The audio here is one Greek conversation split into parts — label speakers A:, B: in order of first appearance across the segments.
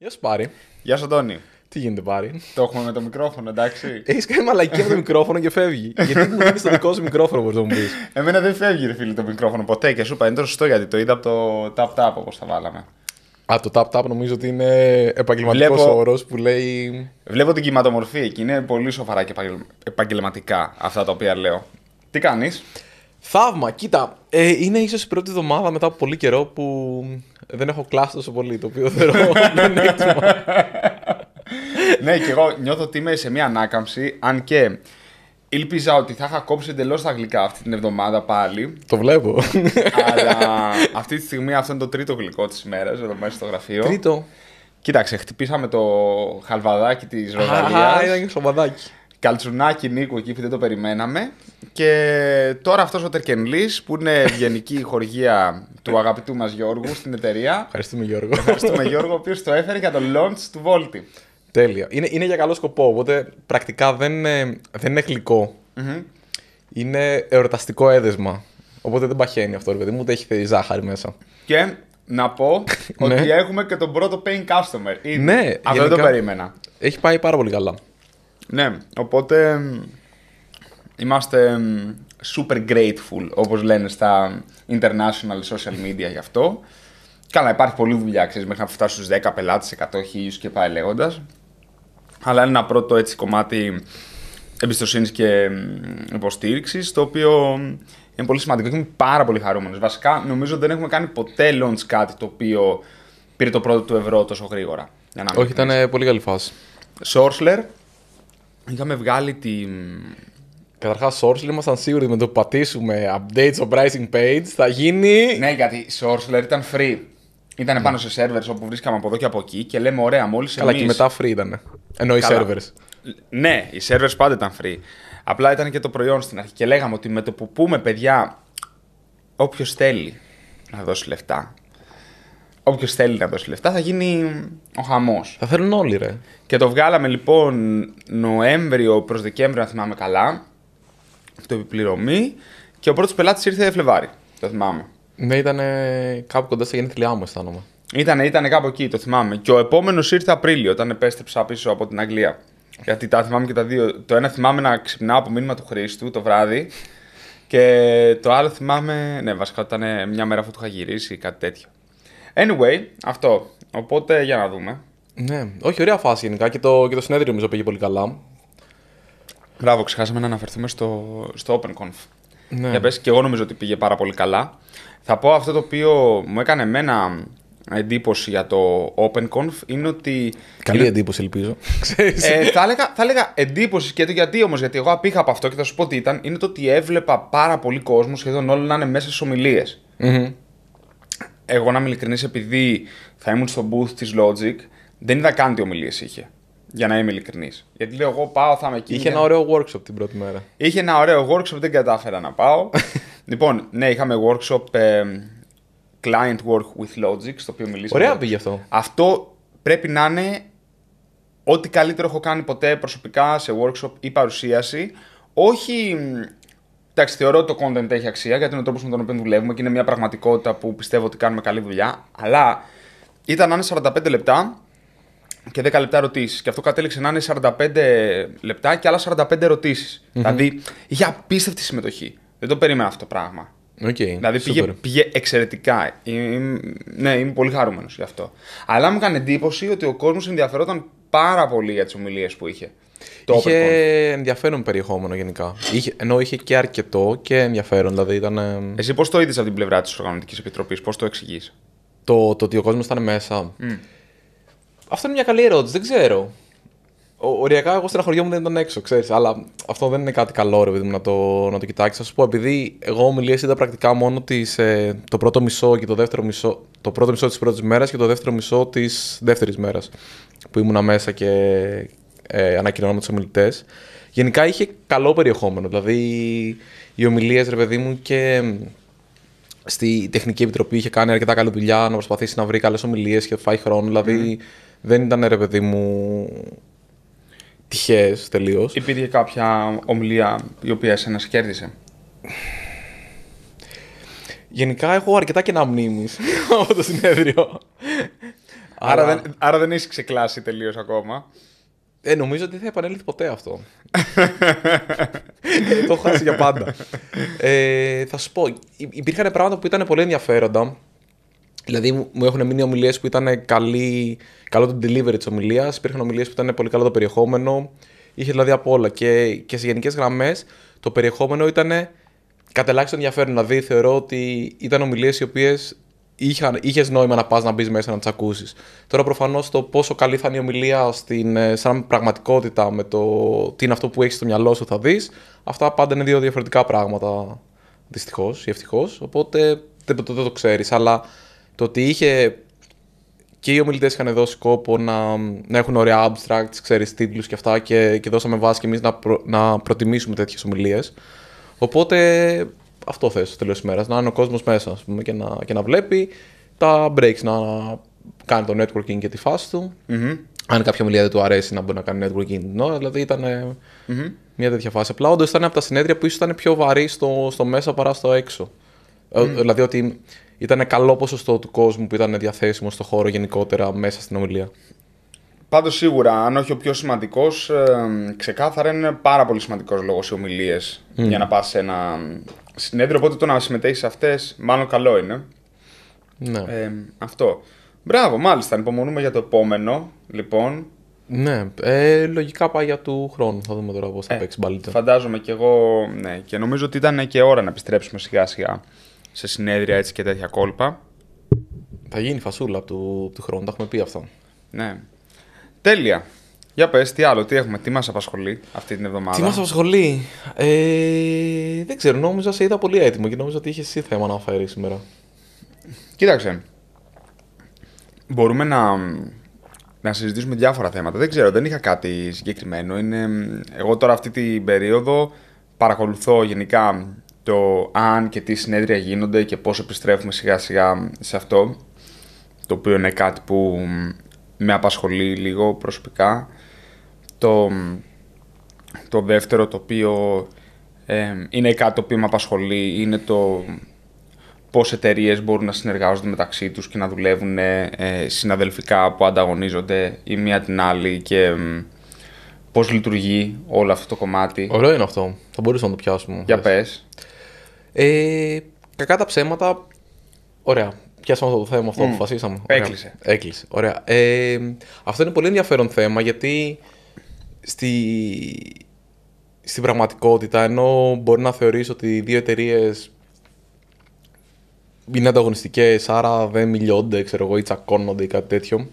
A: Γεια σου Πάρη. Γεια σου Αντώνη. Τι γίνεται Πάρη. Το έχουμε με το μικρόφωνο, εντάξει. Έχεις κάνει μαλακή με το μικρόφωνο και φεύγει. γιατί μου δίνεις το δικό σου μικρόφωνο, μπορείς να μου πεις. Εμένα δεν φεύγει, ρε φίλε, το μικρόφωνο ποτέ και σου είπα είναι σωστό γιατί το είδα από το tap tap όπως τα βάλαμε. Α, το tap tap νομίζω ότι είναι επαγγελματικός Βλέπω... όρος που λέει. Βλέπω την κυματομορφή και είναι πολύ σοβαρά και επαγγελματικά αυτά τα οποία λέω. Τι κάνεις. Θαύμα, κοίτα. Ε, είναι
B: ίσως η πρώτη εβδομάδα μετά από πολύ καιρό που δεν έχω κλάσει τόσο πολύ. Το οποίο θεωρώ
A: ναι, και εγώ νιώθω ότι είμαι σε μια ανάκαμψη. Αν και ήλπιζα ότι θα είχα κόψει εντελώς τα γλυκά αυτή την εβδομάδα πάλι. Το βλέπω. Αλλά αυτή τη στιγμή αυτό είναι το τρίτο γλυκό της ημέρας εδώ μέσα στο γραφείο. Τρίτο. Κοίταξε, χτυπήσαμε το χαλβαδάκι της Ροδαλία. Α, ήταν και χαλβαδάκι. Καλτσουνάκι Νίκο εκεί που δεν το περιμέναμε. Και τώρα αυτός ο Τερκενλή που είναι γενική χορηγία του αγαπητού μας Γιώργου στην εταιρεία. Ευχαριστούμε Γιώργο. Ευχαριστούμε Γιώργο, ο οποίος το έφερε για το launch του Volti. Τέλεια. Είναι, είναι για καλό σκοπό, οπότε πρακτικά δεν είναι,
B: δεν είναι γλυκό. Mm-hmm. Είναι εορταστικό έδεσμα. Οπότε δεν παχαίνει αυτό, ρε παιδί μου, ούτε έχει ζάχαρη μέσα.
A: Και να πω ναι. ότι έχουμε και τον πρώτο paying customer. Ναι, αυτό δεν το περίμενα. Έχει πάει πάρα πολύ καλά. Ναι, οπότε είμαστε super grateful, όπως λένε στα international social media γι' αυτό. Καλά, υπάρχει πολλή δουλειά, ξέρεις, μέχρι να φτάσει στους 10 πελάτες, 100 χίλιους και πάει λέγοντας, Αλλά είναι ένα πρώτο έτσι κομμάτι εμπιστοσύνης και υποστήριξης, το οποίο είναι πολύ σημαντικό και είμαι πάρα πολύ χαρούμενος. Βασικά, νομίζω ότι δεν έχουμε κάνει ποτέ launch κάτι το οποίο πήρε το πρώτο του ευρώ τόσο γρήγορα. Όχι, ήταν πολύ καλή φάση. Σόρσλερ, είχαμε βγάλει την.
B: Καταρχά, Σόρσλερ ήμασταν σίγουροι ότι με το πατήσουμε updates στο pricing page θα
A: γίνει. Ναι, γιατί Σόρσλερ ήταν free. Ήταν ναι. πάνω σε servers όπου βρίσκαμε από εδώ και από εκεί και λέμε: Ωραία, μόλις. Καλά, και μετά free ήταν. Ενώ οι servers. Ναι, οι servers πάντα ήταν free. Απλά ήταν και το προϊόν στην αρχή. Και λέγαμε ότι με το που πούμε, παιδιά, όποιος θέλει να δώσει λεφτά όποιος θέλει να δώσει λεφτά θα γίνει ο χαμός. Θα θέλουν όλοι, ρε. Και το βγάλαμε λοιπόν Νοέμβριο προς Δεκέμβριο, αν θυμάμαι καλά. Αυτό επιπληρωμή. Και ο πρώτος πελάτης ήρθε Φλεβάρι. Το θυμάμαι. Ναι, ήταν κάπου κοντά στα γενέθλιά μου, αισθάνομαι. Ήταν ήταν κάπου εκεί, το θυμάμαι. Και ο επόμενος ήρθε Απρίλιο, όταν επέστρεψα πίσω από την Αγγλία. Γιατί τα θυμάμαι και τα δύο. Το ένα θυμάμαι να ξυπνάω από μήνυμα του Χρήστου το βράδυ. Και το άλλο θυμάμαι. Ναι, βασικά ήταν ε, μια μέρα αφού του είχα γυρίσει, κάτι τέτοιο. Anyway, αυτό. Οπότε για να δούμε. Ναι, όχι, ωραία φάση γενικά και το, και το συνέδριο νομίζω πήγε πολύ καλά. Μπράβο, ξεχάσαμε να αναφερθούμε στο, στο OpenConf. Ναι. Για πες, και εγώ νομίζω ότι πήγε πάρα πολύ καλά. Θα πω αυτό το οποίο μου έκανε εμένα εντύπωση για το OpenConf είναι ότι. Καλή
B: εντύπωση, ελπίζω.
A: ε, θα, έλεγα, θα έλεγα εντύπωση και το γιατί όμως, γιατί εγώ απήχα από αυτό και θα σου πω τι ήταν, είναι το ότι έβλεπα πάρα πολύ κόσμο σχεδόν όλοι να είναι μέσα στις ομιλίες. Mm-hmm εγώ να είμαι ειλικρινής, επειδή θα ήμουν στο booth της Logic, δεν είδα καν τι ομιλίες είχε. Για να είμαι ειλικρινής. Γιατί λέω, εγώ πάω, θα είμαι εκεί. Είχε ένα ωραίο workshop την πρώτη μέρα. Είχε ένα ωραίο workshop, δεν κατάφερα να πάω. λοιπόν, ναι, είχαμε workshop ε, client work with Logic, στο οποίο μιλήσαμε. Ωραία πήγε αυτό. Αυτό πρέπει να είναι ό,τι καλύτερο έχω κάνει ποτέ προσωπικά σε workshop ή παρουσίαση. Όχι Εντάξει, θεωρώ ότι το content έχει αξία γιατί είναι ο τρόπος με τον οποίο δουλεύουμε και είναι μια πραγματικότητα που πιστεύω ότι κάνουμε καλή δουλειά. Αλλά ήταν να 45 λεπτά και 10 λεπτά ερωτήσεις. Και αυτό κατέληξε να είναι 45 λεπτά και άλλα 45 ερωτησει mm-hmm. Δηλαδή είχε απίστευτη συμμετοχή. Δεν το περίμενα αυτό το πράγμα. Okay, δηλαδή πήγε, πήγε, εξαιρετικά. ναι, είμαι πολύ χαρούμενος γι' αυτό. Αλλά μου έκανε εντύπωση ότι ο κόσμος ενδιαφερόταν πάρα πολύ για τις ομιλίες που είχε. Το είχε open ενδιαφέρον
B: περιεχόμενο γενικά. Είχε, ενώ είχε και αρκετό και ενδιαφέρον. Δηλαδή ήταν... Εσύ πώς το είδες από την πλευρά της
A: Οργανωτικής Επιτροπής, πώς το εξηγείς. Το, το ότι ο κόσμος ήταν μέσα.
B: Αυτό είναι μια καλή ερώτηση, δεν ξέρω. Ο, οριακά, εγώ στην χωριό μου δεν ήταν έξω, ξέρεις. Αλλά αυτό δεν είναι κάτι καλό, ρε μου, να το, να το κοιτάξεις. Α πω, επειδή εγώ ομιλίε είδα πρακτικά μόνο τις, ε, το πρώτο μισό και το δεύτερο μισό. Το πρώτο μισό της πρώτης μέρας και το δεύτερο μισό της δεύτερης μέρας. Που ήμουνα μέσα και, ε, ανακοινώνουμε τους ομιλητές. Γενικά είχε καλό περιεχόμενο. Δηλαδή, οι ομιλίες, ρε παιδί μου, και στη Τεχνική Επιτροπή είχε κάνει αρκετά καλή δουλειά να προσπαθήσει να βρει καλές ομιλίες και φάει χρόνο. Δηλαδή, mm.
A: δεν ήταν, ρε παιδί μου, τυχαίες τελείως. Υπήρχε κάποια ομιλία η οποία εσένας κέρδισε. Γενικά έχω αρκετά κενά μνήμης από το συνέδριο. άρα, δεν, άρα δεν έχεις ξεκλάσει τελείως ακόμα. Ε, νομίζω ότι δεν θα επανέλθει ποτέ αυτό. Ε, το έχω χάσει για πάντα.
B: Ε, θα σου πω, υπήρχαν πράγματα που ήταν πολύ ενδιαφέροντα. Δηλαδή, μου έχουν μείνει ομιλίες που ήταν καλή, καλό το delivery της ομιλίας. Υπήρχαν ομιλίες που ήταν πολύ καλό το περιεχόμενο. Είχε δηλαδή από όλα. Και, και σε γενικές γραμμές, το περιεχόμενο ήταν κατελάχιστον ενδιαφέρον. Δηλαδή, θεωρώ ότι ήταν ομιλίες οι οποίες είχες νόημα να πας να μπεις μέσα να ακούσεις. Τώρα, προφανώς, το πόσο καλή θα είναι η ομιλία στην, ε, σαν πραγματικότητα με το τι είναι αυτό που έχεις στο μυαλό σου θα δεις, αυτά πάντα είναι δύο διαφορετικά πράγματα. Δυστυχώς ή ευτυχώς. Οπότε δεν το, το, το ξέρεις. Αλλά το ότι είχε. και οι ομιλητές είχαν δώσει κόπο να, να έχουν ωραία abstracts, ξέρεις, τίτλους και αυτά και, και δώσαμε βάση κι εμείς να, προ, να προτιμήσουμε τέτοιες ομιλίες. Οπότε αυτό θες στο τέλος της Να είναι ο κόσμος μέσα ας και, να, και να βλέπει τα breaks, να κάνει το networking και τη φάση του. Mm-hmm. Αν κάποια ομιλία δεν του αρέσει να μπορεί να κάνει networking την δηλαδη δηλαδή mm-hmm. μια τέτοια φάση. Απλά όντως ήταν από τα συνέδρια που ίσως ήταν πιο βαρύ στο, στο μέσα παρά στο έξω. Ε, mm. Δηλαδή ότι ήταν καλό ποσοστό του κόσμου που ήταν διαθέσιμο στο χώρο γενικότερα μέσα στην ομιλία.
A: Πάντως σίγουρα, αν όχι ο πιο σημαντικός, ε, ξεκάθαρα είναι πάρα πολύ σημαντικός λόγος οι ομιλίες mm. για να πας σε ένα συνέδριο, οπότε το να συμμετέχεις σε αυτές, μάλλον καλό είναι. Ναι. Ε, αυτό. Μπράβο, μάλιστα, υπομονούμε για το επόμενο, λοιπόν. Ναι, ε, λογικά πάει για του χρόνου. Θα δούμε τώρα πώς θα ε, παίξει μπαλίτα. Φαντάζομαι και εγώ. Ναι, και νομίζω ότι ήταν και ώρα να επιστρέψουμε σιγά σιγά σε συνέδρια έτσι και τέτοια κόλπα. Θα γίνει φασούλα του, του χρόνου, τα έχουμε πει αυτό. Ναι. Τέλεια. Για πες, τι άλλο, τι έχουμε, τι μας απασχολεί αυτή την εβδομάδα. Τι μας
B: απασχολεί.
A: Ε, δεν ξέρω, νόμιζα σε είδα πολύ έτοιμο και νόμιζα ότι είχες εσύ θέμα να φέρει σήμερα. Κοίταξε. Μπορούμε να, να συζητήσουμε διάφορα θέματα. Δεν ξέρω, δεν είχα κάτι συγκεκριμένο. Είναι, εγώ τώρα αυτή την περίοδο παρακολουθώ γενικά το αν και τι συνέδρια γίνονται και πώς επιστρέφουμε σιγά σιγά σε αυτό το οποίο είναι κάτι που με απασχολεί λίγο προσωπικά. Το, το δεύτερο το οποίο ε, είναι κάτι το οποίο με απασχολεί είναι το πώς εταιρείες μπορούν να συνεργάζονται μεταξύ τους και να δουλεύουν ε, ε, συναδελφικά που ανταγωνίζονται η μία την άλλη και ε, πώς λειτουργεί όλο αυτό το κομμάτι. Ωραίο είναι αυτό. Θα μπορούσαμε να το πιάσουμε. Για πες.
B: Ε, κακά τα ψέματα, ωραία πιάσαμε το θέμα αυτό, mm. αποφασίσαμε. Έκλεισε. Ωραία. Έκλεισε. Ωραία. Ε, αυτό είναι πολύ ενδιαφέρον θέμα γιατί στη, στην πραγματικότητα, ενώ μπορεί να θεωρείς ότι οι δύο εταιρείες είναι ανταγωνιστικές, άρα δεν μιλιώνται, ξέρω εγώ, ή τσακώνονται ή κάτι τέτοιο.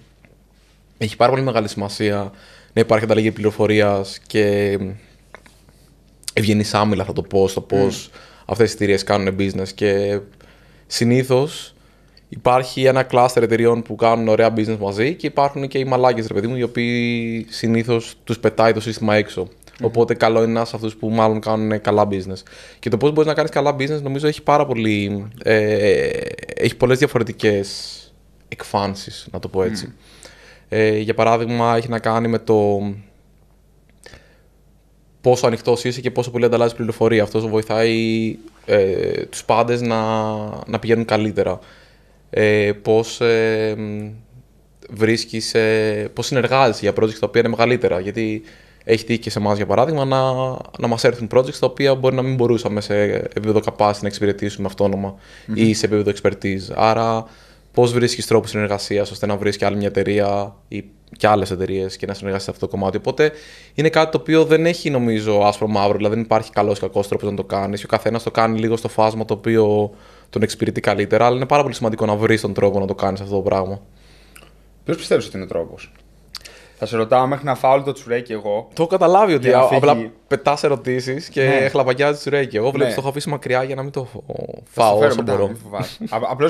B: Έχει πάρα πολύ μεγάλη σημασία να υπάρχει ανταλλαγή πληροφορίας και ευγενής άμυλα, θα το πω, στο πώς mm. αυτές οι εταιρείες κάνουν business. Και συνήθως υπάρχει ένα κλάστερ εταιριών που κάνουν ωραία business μαζί και υπάρχουν και οι μαλάκες, ρε παιδί μου, οι οποίοι συνήθως τους πετάει το σύστημα Οπότε καλό είναι να είσαι αυτούς που μάλλον κάνουν καλά business. Και το πώς μπορείς να κάνεις καλά business νομίζω έχει πάρα πολύ. Ε, έχει πολλές διαφορετικές εκφάνσεις, να το πω έτσι. Ε, για παράδειγμα, έχει να κάνει με το πόσο ανοιχτός είσαι και πόσο πολύ ανταλλάσσεις πληροφορία. Αυτός βοηθάει ε, τους πάντες να, να πηγαίνουν καλύτερα ε, πώς ε, βρίσκεις, ε, πώς συνεργάζεσαι για projects τα οποία είναι μεγαλύτερα. Γιατί έχει τύχει και σε εμάς, για παράδειγμα, να, να μας έρθουν projects τα οποία μπορεί να μην μπορούσαμε σε επίπεδο capacity να εξυπηρετήσουμε αυτόνομα mm-hmm. ή σε επίπεδο expertise. Άρα, πώς βρίσκεις τρόπο συνεργασίας ώστε να βρεις και άλλη μια εταιρεία ή και άλλες εταιρείες και να σε αυτό το κομμάτι. Οπότε είναι κάτι το οποίο δεν έχει νομίζω άσπρο μαύρο, δηλαδή δεν υπάρχει καλός ή κακός τρόπος να το κάνεις. Ο καθένας το κάνει λίγο στο φάσμα το οποίο τον εξυπηρετεί καλύτερα, αλλά είναι πάρα πολύ σημαντικό να βρεις τον τρόπο να το κάνεις αυτό το πράγμα. Ποιος πιστεύεις ότι είναι ο τρόπος.
A: Θα σε ρωτάω μέχρι να φάω το τσουρέκι εγώ. Το έχω καταλάβει ότι απλά πετάς ερωτήσεις και ναι. χλαπαγιάζει τσουρέκι. Εγώ βλέπω ναι. το έχω
B: αφήσει μακριά για να μην το φάω όσο μπορώ.
A: Απλώ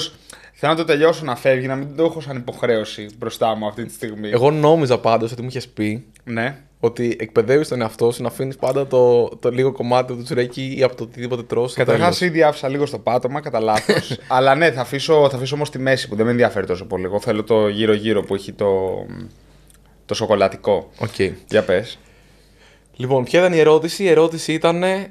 A: θέλω να το τελειώσω να φεύγει, να μην το έχω σαν υποχρέωση μπροστά μου αυτή τη στιγμή. Εγώ
B: νόμιζα πάντως ότι μου είχες πει ναι ότι εκπαιδεύεις τον εαυτό σου να αφήνεις πάντα το, το λίγο κομμάτι του τσουρέκι ή από το οτιδήποτε τρώσει. Καταρχά,
A: ήδη άφησα λίγο στο πάτωμα, κατά λάθος. αλλά ναι, θα αφήσω, θα αφήσω όμως τη μέση που δεν με ενδιαφέρει τόσο πολύ. Εγώ θέλω το γύρω-γύρω που έχει το, το σοκολατικό. Οκ. Για πες. Λοιπόν, ποια ήταν η ερώτηση. Η ερώτηση
B: ήταν. Ε,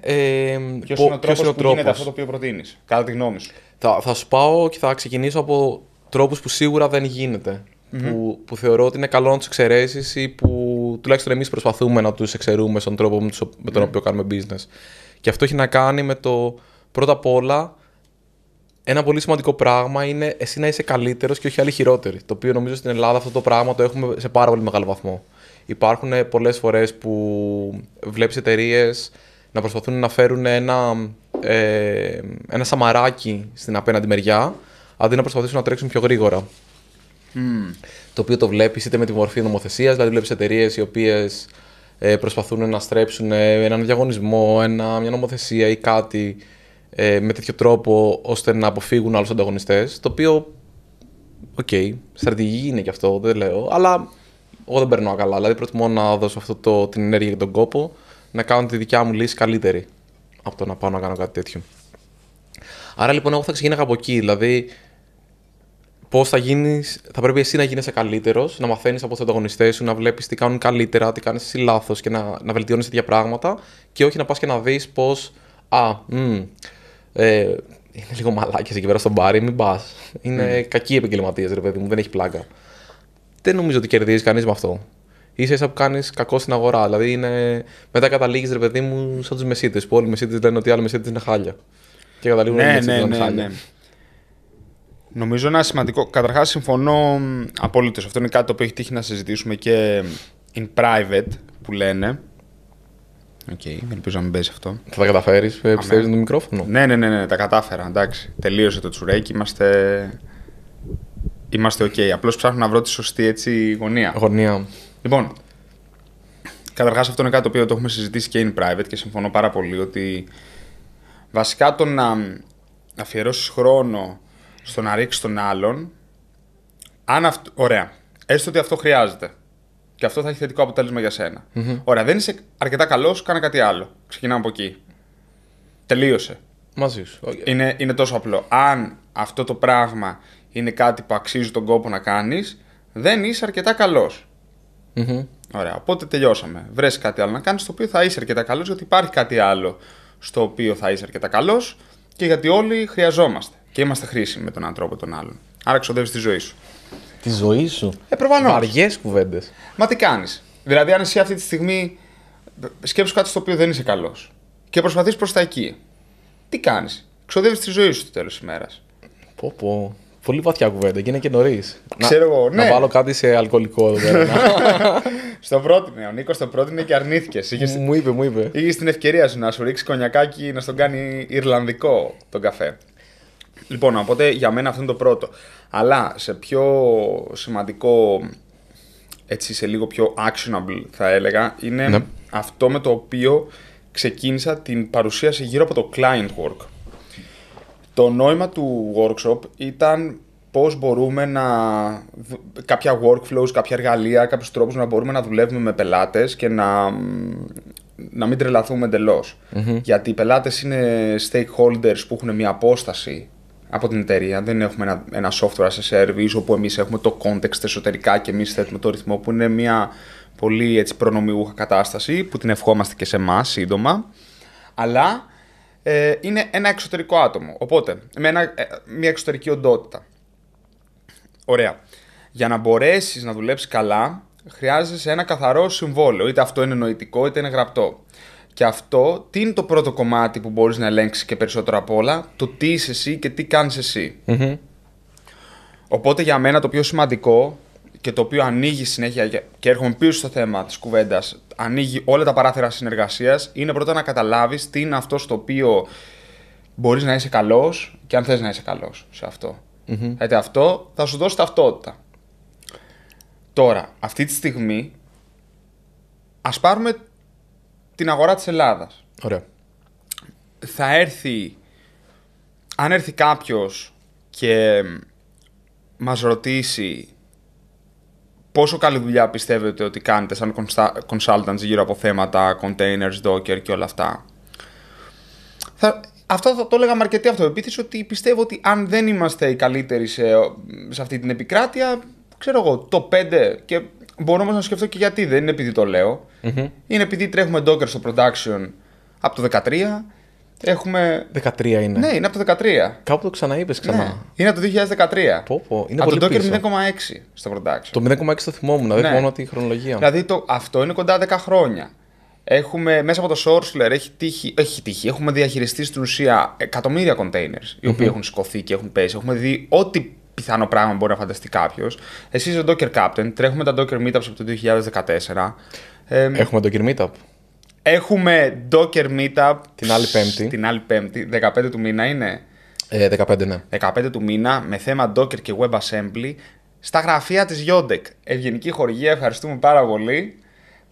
B: ποιο είναι ο τρόπο που γίνεται αυτό το οποίο
A: προτείνεις, κατά τη γνώμη σου. Θα, θα σου πάω
B: και θα ξεκινήσω από τρόπους που σίγουρα δεν γίνεται που, που θεωρώ ότι είναι καλό να τους εξαιρέσεις ή που τουλάχιστον εμείς προσπαθούμε να τους εξαιρούμε στον τρόπο με τον mm οποίο κάνουμε business. Και αυτό έχει να κάνει με το πρώτα απ' όλα. Ένα πολύ σημαντικό πράγμα είναι εσύ να είσαι καλύτερος και όχι άλλοι χειρότεροι. Το οποίο νομίζω στην Ελλάδα αυτό το πράγμα το έχουμε σε πάρα πολύ μεγάλο βαθμό. Υπάρχουν ε, πολλές φορές που βλέπεις εταιρείες να προσπαθούν να φέρουν ένα, ε, ένα σαμαράκι στην απέναντι μεριά, αντί να προσπαθήσουν να τρέξουν πιο γρήγορα. Mm. Το οποίο το βλέπεις είτε με τη μορφή νομοθεσίας, δηλαδή βλέπεις εταιρείες οι οποίες ε, προσπαθούν να στρέψουν ε, έναν διαγωνισμό, ένα, μια νομοθεσία ή κάτι ε, με τέτοιο τρόπο ώστε να αποφύγουν άλλους ανταγωνιστές. Το οποίο. Οκ, okay, στρατηγική είναι και αυτό, δεν λέω. Αλλά εγώ δεν περνάω καλά. Δηλαδή προτιμώ να δώσω αυτό το, την ενέργεια και τον κόπο να κάνω τη δικιά μου λύση καλύτερη από το να πάω να κάνω κάτι τέτοιο. Άρα λοιπόν, εγώ θα ξεκίναγα από εκεί. Δηλαδή, πώς θα γίνεις, θα πρέπει εσύ να γίνεσαι καλύτερος, να μαθαίνεις από τους ανταγωνιστές σου, να βλέπεις τι κάνουν καλύτερα, τι κάνεις εσύ λάθος και να, να βελτιώνεις τέτοια πράγματα. Και όχι να πας και να δεις πώς. Α, μ, ε, είναι λίγο μαλάκια εκεί πέρα στο μπάρι, μην πας. Είναι mm. κακοί επαγγελματίες, ρε παιδί μου, δεν έχει πλάκα. Δεν νομίζω ότι κερδίζεις κανείς με αυτό. Είσαι ίσα που κάνεις κακό στην αγορά. Δηλαδή είναι... μετά καταλήγεις, ρε παιδί μου, σαν τους
A: μεσίτες. Που όλοι οι μεσίτες λένε ότι οι άλλοι μεσίτες είναι χάλια. Και καταλήγουν ναι, ναι, ναι, ναι, ναι. Νομίζω ένα σημαντικό. Καταρχάς, συμφωνώ απολύτω. Αυτό είναι κάτι το οποίο έχει τύχει να συζητήσουμε και in private που λένε. Οκ, okay, ελπίζω να μην παίζει αυτό. Θα τα καταφέρεις, ε, πιστεύεις το μικρόφωνο. Ναι, ναι, ναι, ναι, τα κατάφερα. Εντάξει. Τελείωσε το τσουρέκι, είμαστε. Είμαστε οκ. Απλώς ψάχνω να βρω τη σωστή έτσι, γωνία. Γωνία. Λοιπόν, καταρχάς αυτό είναι κάτι το οποίο το έχουμε συζητήσει και in private και συμφωνώ πάρα πολύ ότι βασικά το να αφιερώσεις χρόνο στο να ρίξει τον άλλον, αν Ωραία. Έστω ότι αυτό χρειάζεται. Και αυτό θα έχει θετικό αποτέλεσμα για σένα. Ωραία, δεν είσαι αρκετά καλός, κάνε κάτι άλλο. Ξεκινάμε από εκεί. Τελείωσε. Μαζί σου. Okay. Είναι, είναι τόσο απλό. Αν αυτό το πράγμα είναι κάτι που αξίζει τον κόπο να κάνεις, δεν είσαι αρκετά καλός. Mm-hmm. Ωραία, οπότε τελειώσαμε. Βρες κάτι άλλο να κάνεις, το οποίο θα είσαι αρκετά καλός, γιατί υπάρχει κάτι άλλο στο οποίο θα είσαι αρκετά καλός και γιατί όλοι χρειαζόμαστε και είμαστε χρήσιμοι με τον έναν τρόπο τον άλλον. Άρα ξοδεύεις τη ζωή σου. Τη ζωή σου. Ε, προφανώς. Βαριές κουβέντες. Μα τι κάνεις. Δηλαδή, αν εσύ αυτή τη στιγμή ε, σκέψει κάτι στο οποίο δεν είσαι καλός και προσπαθείς προς τα εκεί, τι κάνεις. Ξοδεύεις τη ζωή σου το τέλος της ημέρας. Πω, πω. Πολύ βαθιά κουβέντα και είναι και νωρίς. Ξέρω εγώ, ναι. Να βάλω κάτι σε αλκοολικό εδώ πέρα. Στον πρότεινε, ο Νίκος τον πρότεινε και αρνήθηκες. Είχες... Μου είπε, μου είπε. Είχε την ευκαιρία σου να σου ρίξει κονιακάκι να στον κάνει Ιρλανδικό τον καφέ. Λοιπόν, οπότε για μένα αυτό είναι το πρώτο. Αλλά σε πιο σημαντικό, έτσι σε λίγο πιο actionable θα έλεγα, είναι ναι. αυτό με το οποίο ξεκίνησα την παρουσίαση γύρω από το client work. Το νόημα του workshop ήταν πώς μπορούμε να... κάποια workflows, κάποια εργαλεία, κάποιους τρόπους να μπορούμε να δουλεύουμε με πελάτες και να, να μην τρελαθούμε εντελώς. Γιατί οι πελάτες είναι stakeholders που έχουν μια απόσταση από την εταιρεία. Δεν έχουμε ένα, ένα software as a service όπου εμείς έχουμε το context εσωτερικά και εμείς θέτουμε το ρυθμό που είναι μια πολύ έτσι, προνομιούχα κατάσταση που την ευχόμαστε και σε εμάς σύντομα. Αλλά ε, είναι ένα εξωτερικό άτομο. Οπότε, με ένα, ε, μια εξωτερική οντότητα. Ωραία. Για να μπορέσεις να δουλέψεις καλά, χρειάζεσαι ένα καθαρό συμβόλαιο. Είτε αυτό είναι νοητικό είτε είναι γραπτό. Και αυτό, τι είναι το πρώτο κομμάτι που μπορείς να ελέγξεις και περισσότερο απ' όλα, το τι είσαι εσύ και τι κάνεις Οπότε για μένα το πιο σημαντικό και το οποίο ανοίγει συνέχεια και έρχομαι πίσω στο θέμα της κουβέντας, ανοίγει όλα τα παράθυρα συνεργασίας, είναι πρώτα να καταλάβεις τι είναι αυτό στο οποίο μπορείς να είσαι καλός και αν θες να είσαι καλός σε αυτό. αυτό θα σου δώσει ταυτότητα. Τώρα, αυτή τη στιγμή, ας πάρουμε την αγορά της Ελλάδας. Ωραία. Θα έρθει, αν έρθει κάποιος και μας ρωτήσει πόσο καλή δουλειά πιστεύετε ότι κάνετε σαν consultants γύρω από θέματα, containers, docker και όλα αυτά. Θα, αυτό θα το έλεγα με αρκετή αυτοπεποίθηση, ότι πιστεύω ότι αν δεν είμαστε οι καλύτεροι σε, σε αυτή την επικράτεια, ξέρω εγώ, το 5 και μπορώ όμως να σκεφτώ και γιατί. Δεν είναι επειδή το λεω Είναι επειδή τρέχουμε Docker στο production από το 13. Έχουμε... 13 είναι. Ναι, είναι από το 13. Κάπου το ξαναείπες ξανά. Ναι, είναι από το 2013. Πω, πω. Είναι από το Docker 0,6 στο production. Το
B: 0,6 το θυμόμουν, δηλαδή ναι. μόνο τη
A: χρονολογία. Δηλαδή το... αυτό είναι κοντά 10 χρόνια. Έχουμε μέσα από το Sourceler έχει τύχει, Έχουμε διαχειριστεί στην ουσία εκατομμύρια containers οι οποίοι έχουν σηκωθεί και έχουν πέσει. Έχουμε δει ό,τι πιθανό πράγμα μπορεί να φανταστεί κάποιος. Εσεί ο Docker Captain, τρέχουμε τα Docker Meetups από το 2014. έχουμε Docker Meetup. Έχουμε Docker Meetup. Την άλλη Πέμπτη. Την άλλη Πέμπτη, 15 του μήνα είναι. 15, ε, ναι. 15 του μήνα με θέμα Docker και web assembly, στα γραφεία της Yodek, Ευγενική χορηγία, ευχαριστούμε πάρα πολύ.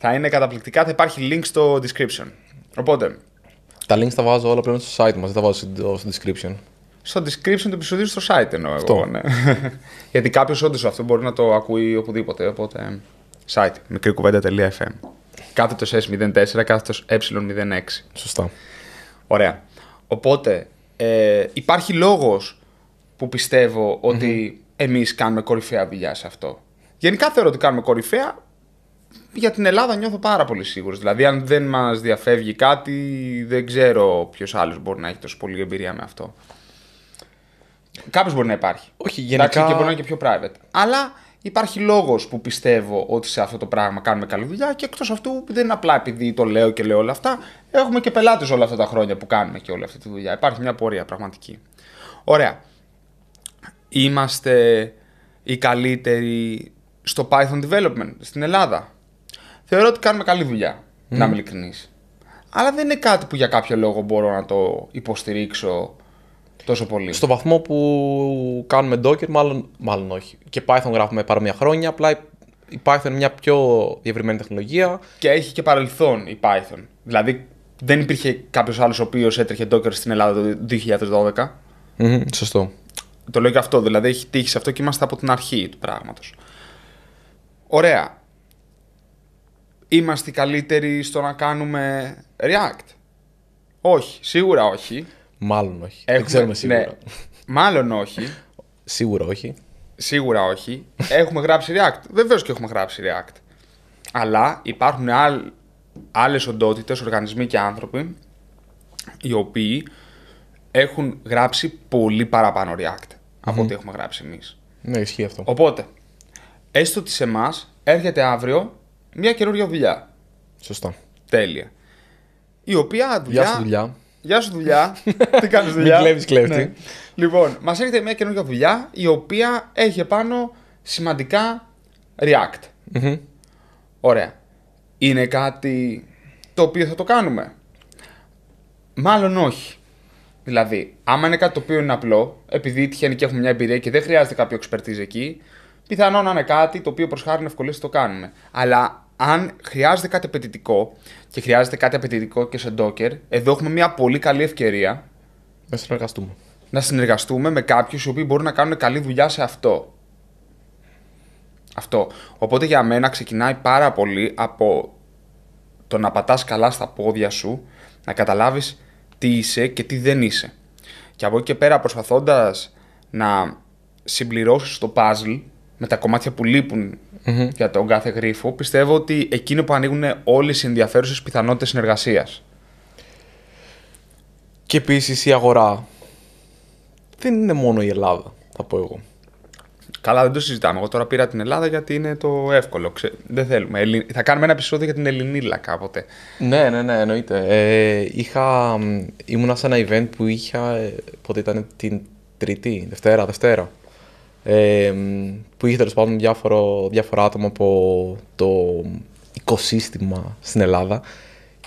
A: Θα είναι καταπληκτικά, θα υπάρχει link στο description. Οπότε... Τα links τα βάζω όλα πλέον στο site μας δεν τα βάζω στο description στο description του επεισοδίου στο site εννοώ εγώ. Ναι. Γιατί κάποιος όντως αυτό μπορεί να το ακούει οπουδήποτε. Οπότε. Site μικρή Κάθετο S04, κάθετο ε06. Σωστά. Ωραία. Οπότε ε, υπάρχει λόγος που πιστεύω ότι εμείς κάνουμε κορυφαία δουλειά σε αυτό. Γενικά θεωρώ ότι κάνουμε κορυφαία. Για την Ελλάδα νιώθω πάρα πολύ σίγουρος. Δηλαδή, αν δεν μας διαφεύγει κάτι, δεν ξέρω ποιος άλλος μπορεί να έχει τόσο πολύ εμπειρία με αυτό. Κάποιος μπορεί να υπάρχει. Όχι, γενικά. Εντάξει, και μπορεί να είναι και πιο private. Αλλά υπάρχει λόγος που πιστεύω ότι σε αυτό το πράγμα κάνουμε καλή δουλειά και εκτός αυτού δεν είναι απλά επειδή το λέω και λέω όλα αυτά. Έχουμε και πελάτες όλα αυτά τα χρόνια που κάνουμε και όλη αυτή τη δουλειά. Υπάρχει μια πορεία πραγματική. Ωραία. Είμαστε οι καλύτεροι στο Python development στην Ελλάδα. Θεωρώ ότι κάνουμε καλή δουλειά, να είμαι ειλικρινής. Αλλά δεν είναι κάτι που για κάποιο λόγο μπορώ να το υποστηρίξω Τόσο πολύ. Στο βαθμό που
B: κάνουμε Docker, μάλλον, μάλλον όχι. Και Python γράφουμε μια χρόνια. Απλά η Python είναι μια πιο
A: διευρυμένη τεχνολογία. Και έχει και παρελθόν η Python. Δηλαδή δεν υπήρχε κάποιος άλλος ο οποίος έτρεχε Docker στην Ελλάδα το 2012.
B: mm σωστό.
A: Το λέω και αυτό. Δηλαδή έχει τύχει σε αυτό και είμαστε από την αρχή του πράγματος Ωραία. Είμαστε καλύτεροι στο να κάνουμε React. Όχι, σίγουρα όχι. Μάλλον όχι. δεν ξέρουμε σίγουρα. Ναι. Μάλλον όχι. Σίγουρα όχι. Σίγουρα όχι. έχουμε γράψει React. Βεβαίως και έχουμε γράψει React. Αλλά υπάρχουν άλλες οντότητες, οργανισμοί και άνθρωποι οι οποίοι έχουν γράψει πολύ παραπάνω React από ό,τι έχουμε γράψει εμείς. Ναι, ισχύει αυτό. Οπότε, έστω ότι σε εμάς έρχεται αύριο μια καινούργια δουλειά. Σωστά. Τέλεια. Η οποία δουλειά. δουλειά. Γεια σου δουλειά. Τι κάνεις δουλειά. Μην κλέβεις κλέφτη. Ναι. Λοιπόν, μας έρχεται μια καινούργια δουλειά η οποία έχει επάνω σημαντικά React. Ωραία. Είναι κάτι το οποίο θα το κάνουμε. Μάλλον όχι. Δηλαδή, άμα είναι κάτι το οποίο είναι απλό, επειδή τυχαίνει και έχουμε μια εμπειρία και δεν χρειάζεται κάποιο εξπερτίζ εκεί, πιθανόν να είναι κάτι το οποίο προ χάρη ευκολύνει το κάνουμε. Αλλά αν χρειάζεται κάτι απαιτητικό και χρειάζεται κάτι απαιτητικό και σε Docker, εδώ έχουμε μια πολύ καλή ευκαιρία να συνεργαστούμε. Να συνεργαστούμε με κάποιους οι οποίοι μπορούν να κάνουν καλή δουλειά σε αυτό. Αυτό. Οπότε για μένα ξεκινάει πάρα πολύ από το να πατάς καλά στα πόδια σου, να καταλάβεις τι είσαι και τι δεν είσαι. Και από εκεί και πέρα προσπαθώντας να συμπληρώσεις το puzzle με τα κομμάτια που λείπουν για τον κάθε γρίφο, πιστεύω ότι εκείνο που ανοίγουν όλες οι ενδιαφέρουσες πιθανότητες συνεργασίας. Και επίσης η αγορά. Δεν είναι μόνο η Ελλάδα, θα πω εγώ. Καλά, δεν το συζητάμε. Εγώ τώρα πήρα την Ελλάδα γιατί είναι το εύκολο. Δεν θέλουμε. Θα κάνουμε ένα επεισόδιο για την Ελληνίλα κάποτε.
B: Ναι, ναι, ναι, εννοείται. Ε, είχα... Ήμουνα σε ένα event που είχα. Ε, πότε ήταν την Τρίτη, Δευτέρα, Δευτέρα ε, που είχε τέλος πάντων διάφορο, διάφορα άτομα από το οικοσύστημα στην Ελλάδα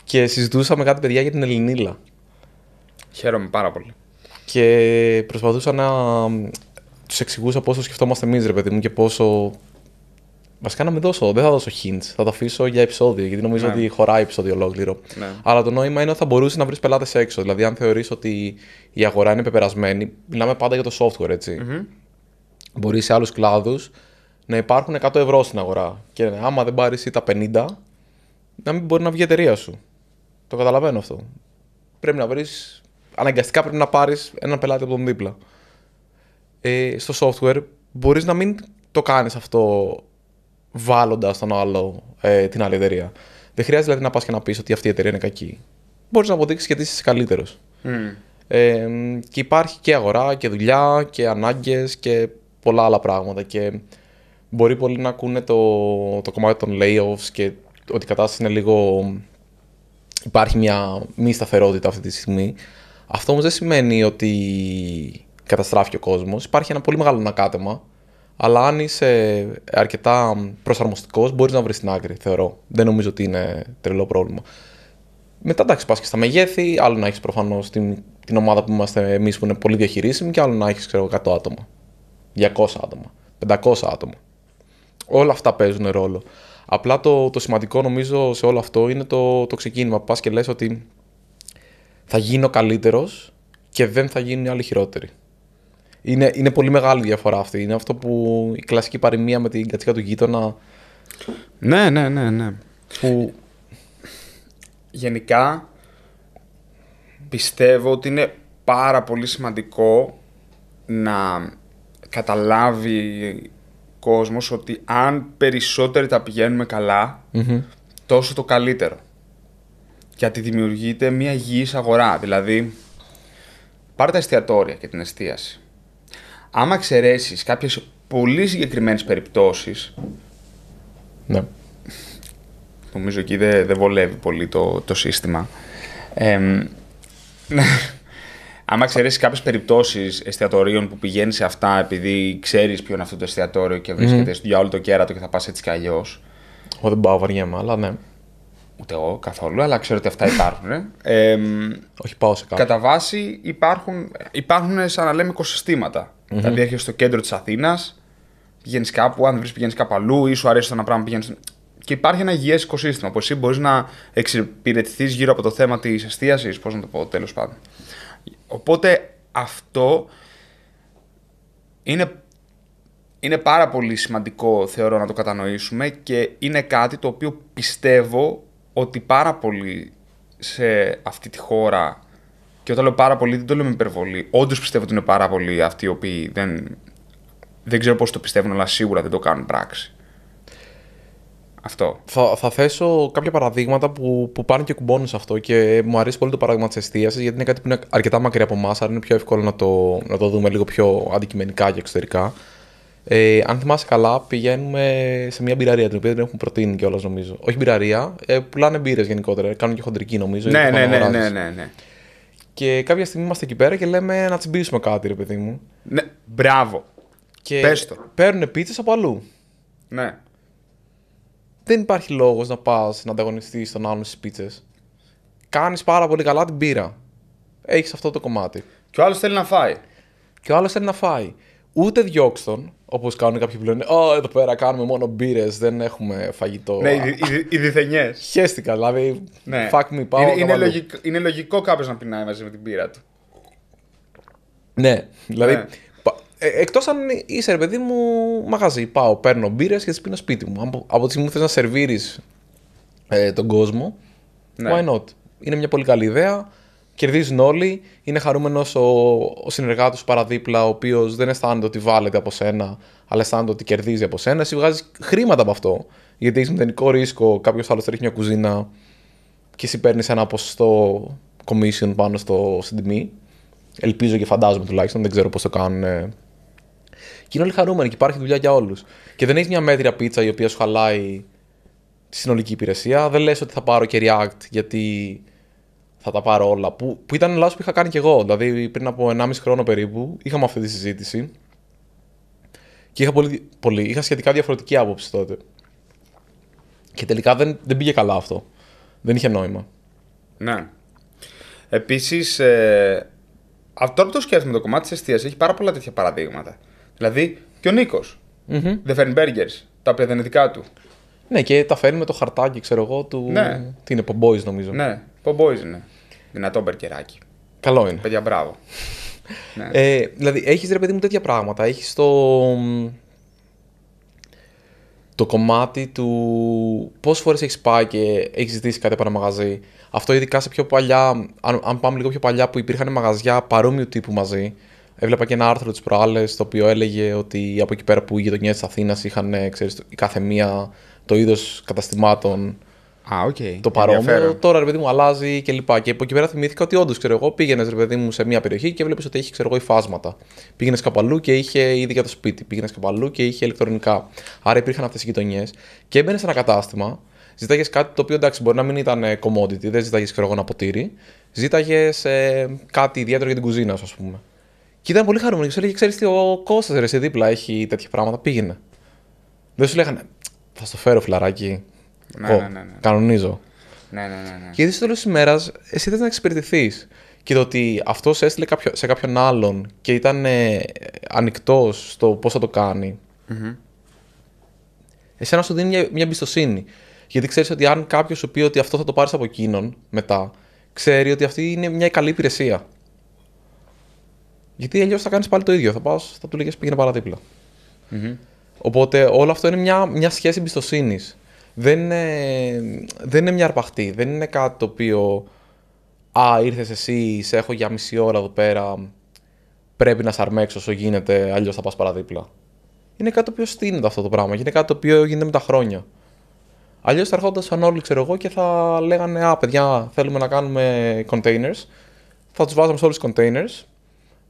B: και συζητούσαμε κάτι παιδιά για την Ελληνίλα.
A: Χαίρομαι πάρα πολύ.
B: Και προσπαθούσα να τους εξηγούσα πόσο σκεφτόμαστε εμείς, ρε παιδί μου, και πόσο. Βασικά να μην δώσω, δεν θα δώσω hints, θα το αφήσω για επεισόδιο, γιατί νομίζω ναι. ότι χωράει επεισόδιο ολόκληρο. Ναι. Αλλά το νόημα είναι ότι θα μπορούσε να βρεις πελάτες έξω. Δηλαδή, αν θεωρείς ότι η αγορά είναι πεπερασμένη, μιλάμε πάντα για το software, ετσι μπορεί σε άλλους κλάδους να υπάρχουν 100 ευρώ στην αγορά. Και άμα δεν πάρεις ή τα 50, να μην μπορεί να βγει η εταιρεία σου. Το καταλαβαίνω αυτό. Πρέπει να βρεις. Αναγκαστικά πρέπει να πάρεις έναν πελάτη από τον δίπλα. Ε, στο software μπορείς να μην το κάνεις αυτό βάλλοντα τον άλλο, ε, την άλλη εταιρεία. Δεν χρειάζεται δηλαδή να πας και να πεις ότι αυτή η εταιρεία είναι κακή. Μπορείς να αποδείξεις γιατί είσαι καλύτερος. Mm. Ε, και υπάρχει και αγορά και δουλειά και ανάγκες και πολλά άλλα πράγματα και μπορεί πολλοί να ακούνε το, το κομμάτι των layoffs και ότι η κατάσταση είναι λίγο... υπάρχει μια μη σταθερότητα αυτή τη στιγμή. Αυτό όμως δεν σημαίνει ότι καταστράφει ο κόσμος. Υπάρχει ένα πολύ μεγάλο ανακάτεμα, αλλά αν είσαι αρκετά προσαρμοστικός μπορείς να βρεις την άκρη, θεωρώ. Δεν νομίζω ότι είναι τρελό πρόβλημα. Μετά εντάξει, πας και στα μεγέθη, άλλο να έχεις προφανώς την, την ομάδα που είμαστε εμείς που είναι πολύ διαχειρίσιμη και άλλο να έχεις 100 άτομα. 200 άτομα, 500 άτομα. Όλα αυτά παίζουν ρόλο. Απλά το, το σημαντικό νομίζω σε όλο αυτό είναι το, το ξεκίνημα. Πας και λες ότι θα γίνω καλύτερος και δεν θα γίνουν οι άλλοι χειρότεροι. Είναι, είναι πολύ μεγάλη διαφορά αυτή. Είναι αυτό που η κλασική παροιμία με την κατσικά του γείτονα.
A: Ναι, ναι, ναι, ναι. Που... Γενικά πιστεύω ότι είναι πάρα πολύ σημαντικό να καταλάβει κόσμος ότι αν περισσότεροι τα πηγαίνουμε τόσο το καλύτερο. Γιατί δημιουργείται μια γης αγορά. Δηλαδή, πάρε τα εστιατόρια και την εστίαση. Άμα εξαιρέσεις κάποιες πολύ συγκεκριμένες περιπτώσεις... Ναι. Νομίζω εκεί δεν δε βολεύει πολύ το, σύστημα. Ναι. Αν εξαιρέσεις κάποιες περιπτώσεις εστιατορίων που πηγαίνεις σε αυτά επειδή ξέρεις ποιο είναι αυτό το εστιατόριο και βρίσκεται mm. για όλο το κέρατο και θα πας έτσι κι αλλιώς. Εγώ δεν πάω βαριέμαι, αλλά ναι. Ούτε εγώ καθόλου, αλλά ξέρω ότι αυτά υπάρχουν. Ε. Ε, Όχι, πάω σε κάποια. Κατά βάση υπάρχουν, υπάρχουν σαν να λέμε Δηλαδή έρχεσαι στο κέντρο της Αθήνας, πηγαίνεις κάπου, αν βρεις πηγαίνεις κάπου αλλού ή σου αρέσει το ένα πράγμα πηγαίνεις. Και υπάρχει ένα υγιές οικοσύστημα που εσύ μπορείς να εξυπηρετηθείς γύρω από το θέμα της εστίασης, πώς να το πω τέλος πάντων. Οπότε αυτό είναι, είναι πάρα πολύ σημαντικό θεωρώ να το κατανοήσουμε και είναι κάτι το οποίο πιστεύω ότι πάρα πολύ σε αυτή τη χώρα και όταν λέω πάρα πολύ δεν το λέω με υπερβολή. Όντως πιστεύω ότι είναι πάρα πολύ αυτοί οι οποίοι δεν, δεν ξέρω πώς το πιστεύουν, αλλά σίγουρα δεν το κάνουν πράξη. Αυτό.
B: Θα, θα θέσω κάποια παραδείγματα που, που πάνε και κουμπώνουν σε αυτό και μου αρέσει πολύ το παράδειγμα της εστίασης γιατί είναι κάτι που είναι αρκετά μακριά από εμάς, άρα είναι πιο εύκολο να το, να το δούμε λίγο πιο αντικειμενικά και εξωτερικά. Ε, αν θυμάσαι καλά, πηγαίνουμε σε μια μπειραρία την οποία δεν έχουν προτείνει κιόλας νομίζω. Όχι μπειραρία, ε, πουλάνε μπύρες γενικότερα. Κάνουν και χοντρική νομίζω. Ναι, ναι, ναι, ναι, ναι, ναι. Και κάποια στιγμή είμαστε εκεί πέρα και λέμε να τσιμπήσουμε κάτι, ρε παιδί μου. Ναι, μπράβο. Και Πες το. παίρνουν πίτσες από αλλού. Ναι δεν υπάρχει λόγος να πας να ανταγωνιστείς τον άλλον στις πίτσες. Κάνεις πάρα πολύ καλά την πύρα. Έχεις αυτό το κομμάτι. Και ο άλλος θέλει να φάει. Και ο άλλος θέλει να φάει. Ούτε τον όπως κάνουν κάποιοι που λένε Ω, εδώ πέρα κάνουμε μόνο μπύρες, δεν έχουμε φαγητό. Ναι, οι, οι, οι διθενιές. Χαίστηκα, δηλαδή. Ναι. Fuck me, πάω. Είναι, είναι,
A: είναι λογικό κάποιος να πεινάει μαζί με την πύρα του.
B: Ναι, δηλαδή. Ναι. Ε, Εκτός αν είσαι ρε παιδί μου μαγαζί. Πάω, παίρνω μπύρες και τις πίνω σπίτι μου. Από, από τη στιγμή που θες να σερβίρεις ε, τον κόσμο, ναι. why not. Είναι μια πολύ καλή ιδέα. Κερδίζουν όλοι. Είναι χαρούμενος ο, ο συνεργάτη παραδίπλα, ο οποίος δεν αισθάνεται ότι βάλεται από σένα, αλλά αισθάνεται ότι κερδίζει από σένα. Εσύ βγάζεις χρήματα από αυτό. Γιατί έχεις μηδενικό ρίσκο. Κάποιος άλλος ρίχνει μια κουζίνα και εσύ παίρνεις ένα ποσοστό commission πάνω στο, στην τιμή. Ελπίζω και φαντάζομαι τουλάχιστον, δεν ξέρω πώς το κάνουν και είναι όλοι χαρούμενοι και υπάρχει δουλειά για όλους. Και δεν έχεις μια μέτρια πίτσα η οποία σου χαλάει τη συνολική υπηρεσία. Δεν λες ότι θα πάρω και React γιατί θα τα πάρω όλα. Που, που ήταν λάθος που είχα κάνει κι εγώ. Δηλαδή πριν από 1,5 χρόνο περίπου είχαμε αυτή τη συζήτηση. Και είχα, πολύ, πολύ, είχα σχετικά διαφορετική άποψη τότε. Και τελικά δεν, δεν πήγε καλά αυτό. Δεν είχε νόημα.
A: Ναι. Επίσης, ε, αυτό που το σκέφτομαι το κομμάτι της εστίαση έχει πάρα πολλά τέτοια παραδείγματα. Δηλαδή και ο Νίκος. Mm-hmm. Δεν φέρνει μπέργκερ. Τα οποία δεν είναι δικά του. Ναι, και τα φέρνει με το χαρτάκι, ξέρω εγώ, του. Ναι. Τι είναι, Πομπόι νομίζω. Ναι, Πομπόι είναι. Δυνατό μπερκεράκι. Καλό είναι. Παιδιά, μπράβο.
B: ναι. ε, δηλαδή, έχεις ρε παιδί μου τέτοια πράγματα. Έχεις το. Το κομμάτι του πόσες φορές έχεις πάει και έχεις ζητήσει κάτι από ένα μαγαζί. Αυτό ειδικά σε πιο παλιά, αν, αν πάμε λίγο πιο παλιά που υπήρχαν μαγαζιά παρόμοιου τύπου μαζί, Έβλεπα και ένα άρθρο της προάλλες το οποίο έλεγε ότι από εκεί πέρα που οι γειτονιές της Αθήνας είχαν ε, ξέρεις, κάθε μία το είδος καταστημάτων. Α, okay. Το παρόμοιο. Τώρα ρε παιδί μου αλλάζει και λοιπά. Και από εκεί πέρα θυμήθηκα ότι όντως ξέρω εγώ πήγαινες ρε παιδί μου σε μια περιοχή και βλέπει ότι έχει ξέρω εγώ υφάσματα. Πήγαινες κάπου αλλού και είχε ήδη για το σπίτι. Πήγαινες κάπου αλλού και είχε ηλεκτρονικά. Άρα υπήρχαν αυτές οι γειτονιές και έμπαινες σε ένα κατάστημα. Ζήταγε κάτι το οποίο εντάξει μπορεί να μην ήταν ε, commodity, δεν ζήταγε ξέρω εγώ ένα ποτήρι. Ζήταγες ε, κάτι ιδιαίτερο για την κουζίνα, ας πούμε. Και ήταν πολύ χαρούμενο και σου έλεγε: Ξέρεις τι, ο Κώστας ρε, σε δίπλα έχει τέτοια πράγματα. Πήγαινε. Δεν σου λέγανε, θα στο φέρω φιλαράκι. Ναι, ναι, ναι, ναι, Κανονίζω.
A: Ναι, ναι, ναι, ναι. Και
B: στο τέλος της ημέρας, εσύ θε να εξυπηρετηθείς. Και το ότι αυτός έστειλε κάποιο, σε κάποιον άλλον και ήταν ε, ανοιχτός στο πώς θα το κανει mm-hmm. Εσένα σου δίνει μια, μια εμπιστοσύνη. Γιατί ξέρεις ότι αν κάποιος σου πει ότι αυτό θα το πάρεις από εκείνον μετά, ξέρει ότι αυτή είναι μια καλή υπηρεσία. Γιατί αλλιώς θα κάνεις πάλι το ίδιο. Θα, πάω, θα του λέγε πήγαινε παραδίπλα. Mm-hmm. Οπότε όλο αυτό είναι μια, μια σχέση εμπιστοσύνης. Δεν είναι, δεν είναι μια αρπαχτή. Δεν είναι κάτι το οποίο. Α, ήρθες εσύ, σε έχω για μισή ώρα εδώ πέρα. Πρέπει να σε αρμέξω όσο γίνεται, αλλιώς θα πας παραδίπλα. Είναι κάτι το οποίο στείνεται αυτό το πράγμα είναι κάτι το οποίο γίνεται με τα χρόνια. Αλλιώς θα έρχονταν όλοι, ξέρω εγώ, και θα λέγανε Α, παιδιά, θέλουμε να κάνουμε containers. Θα τους βάζαμε σε όλους τους containers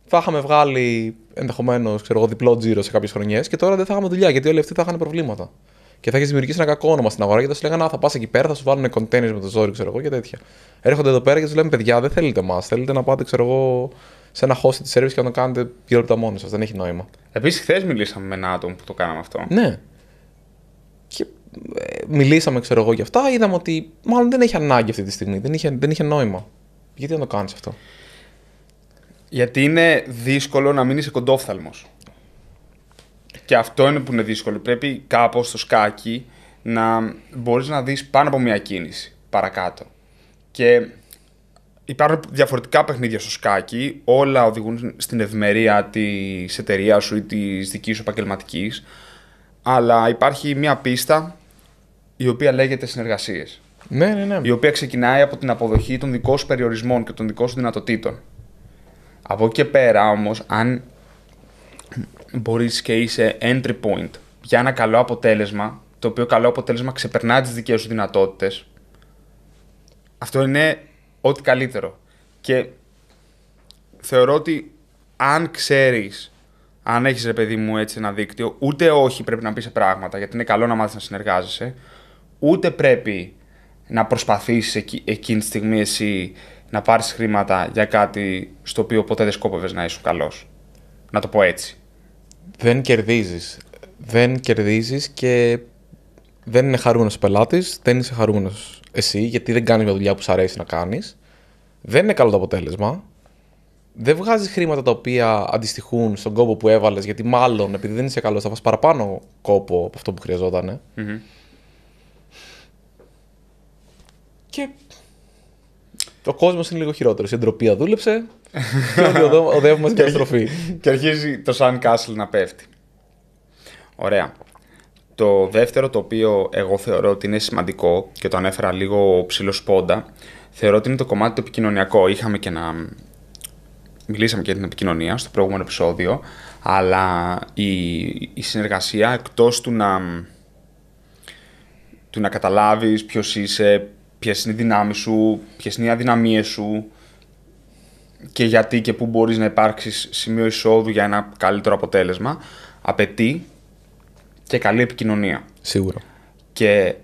B: θα είχαμε βγάλει ενδεχομένως διπλό τζίρο σε κάποιες χρονιές και τώρα δεν θα είχαμε δουλειά γιατί όλοι αυτοί θα είχαν προβλήματα. Και θα έχεις δημιουργήσει ένα κακό όνομα στην αγορά και θα σου λέγανε Α, θα πας εκεί πέρα, θα σου βάλουν κοντέινερ με το ζόρι, ξέρω εγώ και τέτοια. Έρχονται εδώ πέρα και τους λέμε Παιδιά, δεν θέλετε εμάς. Θέλετε να πάτε, ξέρω εγώ, σε ένα της service και να το κάνετε δύο λεπτά μόνοι σας. Δεν έχει νόημα. Επίσης, χθες μιλήσαμε με
A: ένα άτομο που το κάναμε αυτό.
B: Ναι. Και ε, μιλήσαμε, ξέρω εγώ, γι' αυτά. Είδαμε ότι μάλλον δεν έχει ανάγκη αυτή τη στιγμή. Δεν είχε, δεν είχε νόημα. Γιατί να το κάνεις αυτό.
A: Γιατί είναι δύσκολο να μείνει κοντόφθαλμος. Και αυτό είναι που είναι δύσκολο. Πρέπει κάπως στο σκάκι να μπορείς να δεις πάνω από μία κίνηση παρακάτω. Και υπάρχουν διαφορετικά παιχνίδια στο σκάκι. Όλα οδηγούν στην ευμερία της εταιρείας σου ή της δικής σου επαγγελματικής. Αλλά υπάρχει μία πίστα η οποία λέγεται συνεργασίες. Ναι, ναι, ναι. Η οποία ξεκινάει από την αποδοχή των δικών σου περιορισμών και των δικών σου δυνατοτήτων. Από εκεί και πέρα όμως, αν μπορείς και είσαι entry point για ένα καλό αποτέλεσμα, το οποίο καλό αποτέλεσμα ξεπερνά τις δικές σου δυνατότητες, αυτό είναι ό,τι καλύτερο. Και θεωρώ ότι αν ξέρεις, αν έχεις ρε παιδί μου έτσι ένα δίκτυο, ούτε όχι πρέπει να πεις πράγματα, γιατί είναι καλό να μάθεις να συνεργάζεσαι, ούτε πρέπει να προσπαθήσεις εκείνη τη στιγμή εσύ να πάρεις χρήματα για κάτι στο οποίο ποτέ δεν σκόπευες να είσαι καλός. Να το πω έτσι.
B: Δεν κερδίζεις. Δεν κερδίζεις και δεν είναι χαρούμενος πελάτης, δεν είσαι χαρούμενος εσύ γιατί δεν κάνεις μια δουλειά που σου αρέσει να κάνεις. Δεν είναι καλό το αποτέλεσμα. Δεν βγάζεις χρήματα τα οποία αντιστοιχούν στον κόπο που έβαλες, γιατί μάλλον επειδή δεν είσαι καλός, θα πα παραπάνω κόπο από αυτό που χρειαζόταν. Και ο κόσμος είναι λίγο χειρότερος. Η εντροπία
A: δούλεψε. και όλοι οδεύουμε στην καταστροφή. και αρχίζει το σαν Castle να πέφτει. Ωραία. Το δεύτερο το οποίο εγώ θεωρώ ότι είναι σημαντικό και το ανέφερα λίγο πόντα, θεωρώ ότι είναι το κομμάτι το επικοινωνιακό. Είχαμε και να μιλήσαμε και για την επικοινωνία στο προηγούμενο επεισόδιο, αλλά η, η συνεργασία εκτός του να, του να καταλάβεις ποιος είσαι, ποιες είναι οι δυνάμεις σου, ποιες είναι οι αδυναμίες σου και γιατί και πού μπορείς να υπάρξεις σημείο εισόδου για ένα καλύτερο αποτέλεσμα. Απαιτεί και καλή επικοινωνία. Σίγουρα. Και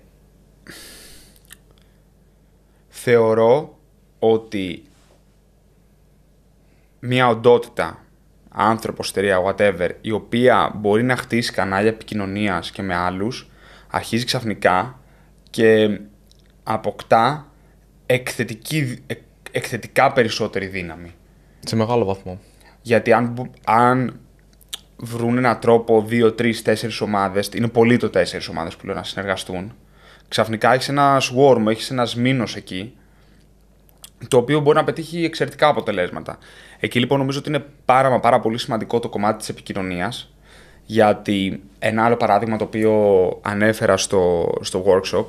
A: θεωρώ ότι μια οντότητα, άνθρωπος, εταιρεία, whatever, η οποία μπορεί να χτίσει κανάλια επικοινωνίας και με άλλους, αρχίζει ξαφνικά και αποκτά εκθετική, εκθετικά περισσότερη δύναμη. Σε μεγάλο βαθμό. Γιατί αν, αν βρουν έναν τρόπο δύο, 3, τέσσερις ομάδες, είναι πολύ το τέσσερις ομάδες που λέω να συνεργαστούν, ξαφνικά έχεις ένα swarm, έχεις ένας μήνος εκεί, το οποίο μπορεί να πετύχει εξαιρετικά αποτελέσματα. Εκεί λοιπόν νομίζω ότι είναι πάρα, πάρα πολύ σημαντικό το κομμάτι της επικοινωνίας, γιατί ένα άλλο παράδειγμα το οποίο ανέφερα στο, στο workshop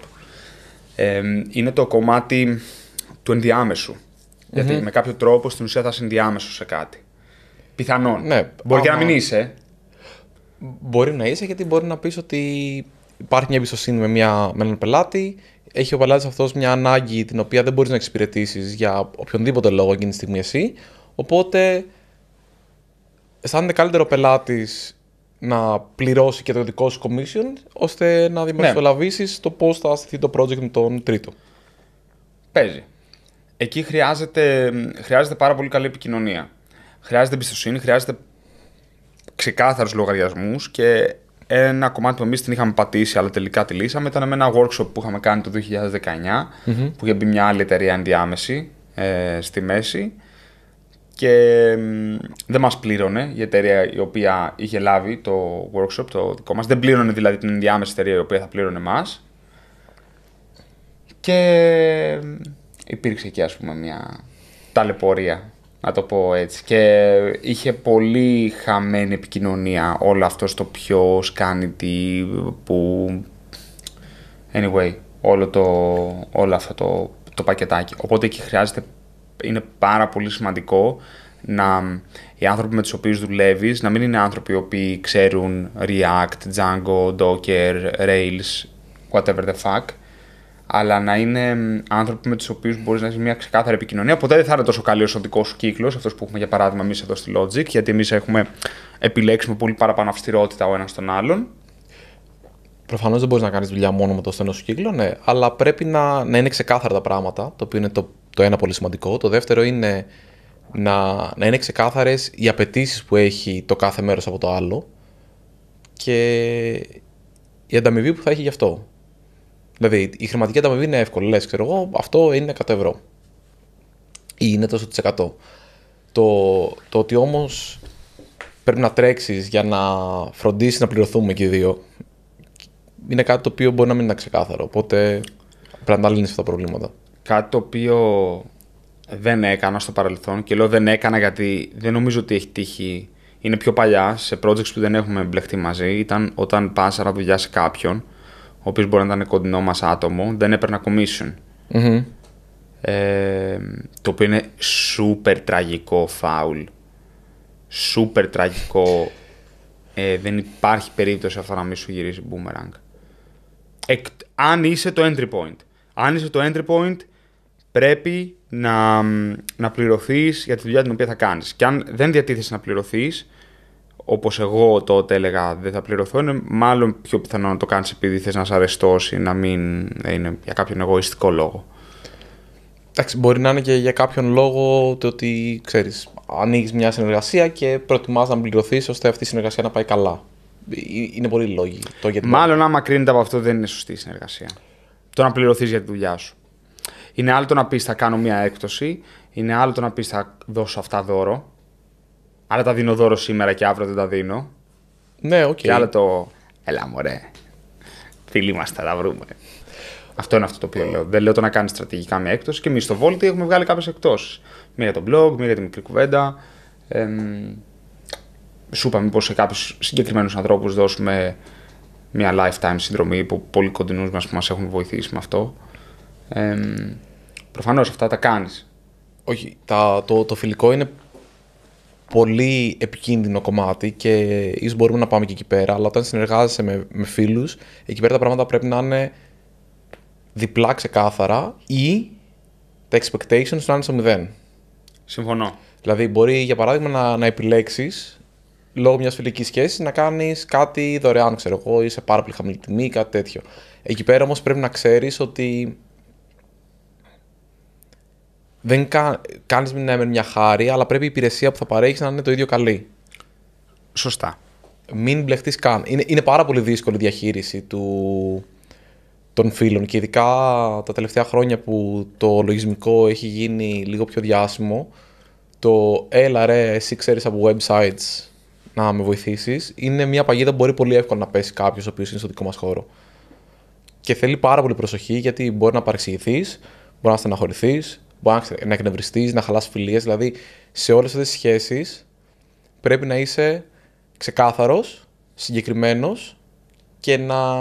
A: είναι το κομμάτι του ενδιαμεσου Γιατί με κάποιο τρόπο στην ουσία θα είσαι ενδιάμεσος σε κάτι. Πιθανόν. Ναι, μπορεί και να μην είσαι.
B: Μπορεί να είσαι γιατί μπορεί να πεις ότι υπάρχει μια εμπιστοσύνη με, μια, με έναν πελάτη. Έχει ο πελάτης αυτός μια ανάγκη την οποία δεν μπορείς να εξυπηρετήσεις για οποιονδήποτε λόγο εκείνη τη στιγμή εσύ. Οπότε αισθάνεται καλύτερο πελάτης να πληρώσει και το δικό σου commission,
A: ώστε να ναι.
B: δημοσιολαβήσεις το πώς θα αστηθεί το project με τον τρίτο.
A: Παίζει. Εκεί χρειάζεται, χρειάζεται πάρα πολύ καλή επικοινωνία. Χρειάζεται εμπιστοσύνη, χρειάζεται ξεκάθαρους λογαριασμούς και ένα κομμάτι που εμείς την είχαμε πατήσει, αλλά τελικά τη λύσαμε, ήταν με ένα workshop που είχαμε κάνει το 2019, που είχε μπει μια άλλη εταιρεία ενδιάμεση ε, στη μέση και δεν μας πλήρωνε η εταιρεία η οποία είχε λάβει το workshop το δικό μας. Δεν πλήρωνε δηλαδή την ενδιάμεση εταιρεία η οποία θα πλήρωνε μας. Και υπήρξε εκεί ας πούμε μια ταλαιπωρία, να το πω έτσι. Και είχε πολύ χαμένη επικοινωνία όλο αυτό στο ποιο κάνει τι, που... Anyway, όλο, το, όλο αυτό το, το πακετάκι. Οπότε εκεί χρειάζεται είναι πάρα πολύ σημαντικό να οι άνθρωποι με τους οποίους δουλεύεις να μην είναι άνθρωποι οι οποίοι ξέρουν React, Django, Docker, Rails, whatever the fuck αλλά να είναι άνθρωποι με τους οποίους μπορείς να έχεις μια ξεκάθαρη επικοινωνία. Ποτέ δεν θα είναι τόσο καλή ο δικός σου κύκλος, αυτός που έχουμε για παράδειγμα εμείς εδώ στη Logic, γιατί εμείς έχουμε επιλέξει με πολύ παραπάνω αυστηρότητα ο ένας στον άλλον. Προφανώς δεν μπορείς να κάνεις δουλειά μόνο με το στενό σου κύκλο, ναι,
B: αλλά πρέπει να, να είναι ξεκάθαρα τα πράγματα, το οποίο είναι το το ένα πολύ σημαντικό. Το δεύτερο είναι να, να είναι ξεκάθαρες οι απαιτήσεις που έχει το κάθε μέρος από το άλλο και η ανταμοιβή που θα έχει γι' αυτό. Δηλαδή, η χρηματική ανταμοιβή είναι εύκολη. Λες, ξέρω εγώ, αυτό είναι 100 ευρώ. Ή είναι τόσο της 100. Το, το ότι όμως πρέπει να τρέξεις για να φροντίσεις να πληρωθούμε και οι δύο, είναι κάτι το οποίο μπορεί να μην είναι ξεκάθαρο. Οπότε
A: πρέπει να λύνεις αυτά τα προβλήματα κάτι το οποίο δεν έκανα στο παρελθόν και λέω δεν έκανα γιατί δεν νομίζω ότι έχει τύχει. Είναι πιο παλιά, σε projects που δεν έχουμε μπλεχτεί μαζί, ήταν όταν άρα δουλειά σε κάποιον, ο οποίος μπορεί να ήταν κοντινό μας άτομο, δεν έπαιρνα commission. Mm-hmm. Ε, το οποίο είναι super τραγικό φάουλ. super τραγικό. Ε, δεν υπάρχει περίπτωση αυτό να μην σου γυρίσει boomerang. Εκ, αν είσαι το entry point. Αν είσαι το entry point, πρέπει να, να πληρωθείς για τη δουλειά την οποία θα κάνεις. Και αν δεν διατίθεσαι να πληρωθείς, όπως εγώ τότε έλεγα, δεν θα πληρωθώ, είναι μάλλον πιο πιθανό να το κάνεις επειδή θες να σε αρεστώσει, να μην είναι για κάποιον εγωιστικό λόγο. Εντάξει, μπορεί να είναι και για κάποιον λόγο το
B: ότι ξέρεις, ανοίγεις μια συνεργασία και προτιμάς να πληρωθείς ώστε αυτή η συνεργασία να πάει καλά.
A: Ε, είναι πολλοί λόγοι. Το γιατί μάλλον, άμα κρίνεται από αυτό, δεν είναι σωστή η συνεργασία. Το να πληρωθείς για τη δουλειά σου. Είναι άλλο το να πεις θα κάνω μία έκπτωση, είναι άλλο το να πεις θα δώσω αυτά δώρο. Άρα τα δίνω δώρο σήμερα και αύριο δεν τα δίνω. Ναι, οκ. Okay. Και άλλο το. Έλα, μωρέ. Φίλοι μας θα τα βρούμε. Αυτό είναι αυτό το οποίο λέω. Δεν λέω το να κάνεις στρατηγικά μια έκπτωση και εμείς στο Volt έχουμε βγάλει κάποιες εκτόσει. Μία για τον blog, μία για τη μικρή κουβέντα. σου είπα μήπω σε κάποιους συγκεκριμένους ανθρώπους δώσουμε μια lifetime συνδρομή που πολύ κοντινούς μας που μας έχουν βοηθήσει με αυτό. Ε, προφανώς αυτά τα κάνεις. Όχι, τα, το,
B: το φιλικό είναι πολύ επικίνδυνο κομμάτι και ίσως μπορούμε να πάμε και εκεί πέρα, αλλά όταν συνεργάζεσαι με, με φίλους, εκεί πέρα τα πράγματα πρέπει να είναι διπλά ξεκάθαρα ή τα expectations να είναι στο μηδέν. Συμφωνώ. Δηλαδή, μπορεί για παράδειγμα να, να επιλέξεις λόγω μιας φιλικής σχέσης να κάνεις κάτι δωρεάν, ξέρω εγώ, ή σε πάρα πολύ χαμηλή τιμή ή κάτι τέτοιο. Εκεί πέρα όμως πρέπει να ξέρεις ότι δεν κα... κάνεις να είναι μια χάρη, αλλά πρέπει η υπηρεσία που θα παρέχεις να είναι το ίδιο καλή. Σωστά. Μην μπλεχτείς καν. Είναι, είναι πάρα πολύ δύσκολη η διαχείριση του, των φίλων και ειδικά τα τελευταία χρόνια που το λογισμικό έχει γίνει λίγο πιο διάσημο. Το έλα ρε, εσύ ξέρεις από websites να με βοηθήσεις, είναι μια παγίδα που μπορεί πολύ εύκολα να πέσει κάποιος ο οποίος είναι στο δικό μας χώρο. Και θέλει πάρα πολύ προσοχή γιατί μπορεί να παρεξηγηθείς, μπορεί να στεναχωρηθείς, μπορεί να εκνευριστείς, να χαλάσει φιλίες. Δηλαδή, σε όλες αυτές τις σχέσεις πρέπει να είσαι ξεκάθαρος, συγκεκριμένος και να,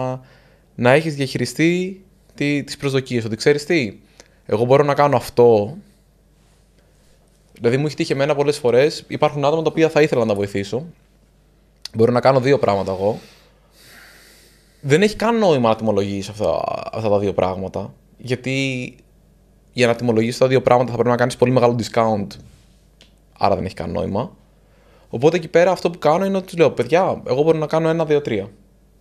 B: να έχεις διαχειριστεί τι τις προσδοκίες. Ότι ξέρεις τι, εγώ μπορώ να κάνω αυτό. Δηλαδή, μου έχει τύχει εμένα πολλές φορές. Υπάρχουν άτομα τα οποία θα ήθελα να βοηθήσω. Μπορώ να κάνω δύο πράγματα εγώ. Δεν έχει καν νόημα να τιμολογείς αυτά τα δύο πράγματα. Γιατί για να τιμολογήσεις τα δύο πράγματα θα πρέπει να κάνεις πολύ μεγάλο discount. Άρα δεν έχει κανένα νόημα. Οπότε εκεί πέρα αυτό που κάνω είναι ότι τους λέω: Παιδιά, εγώ μπορώ να κάνω ένα, δύο, τρία.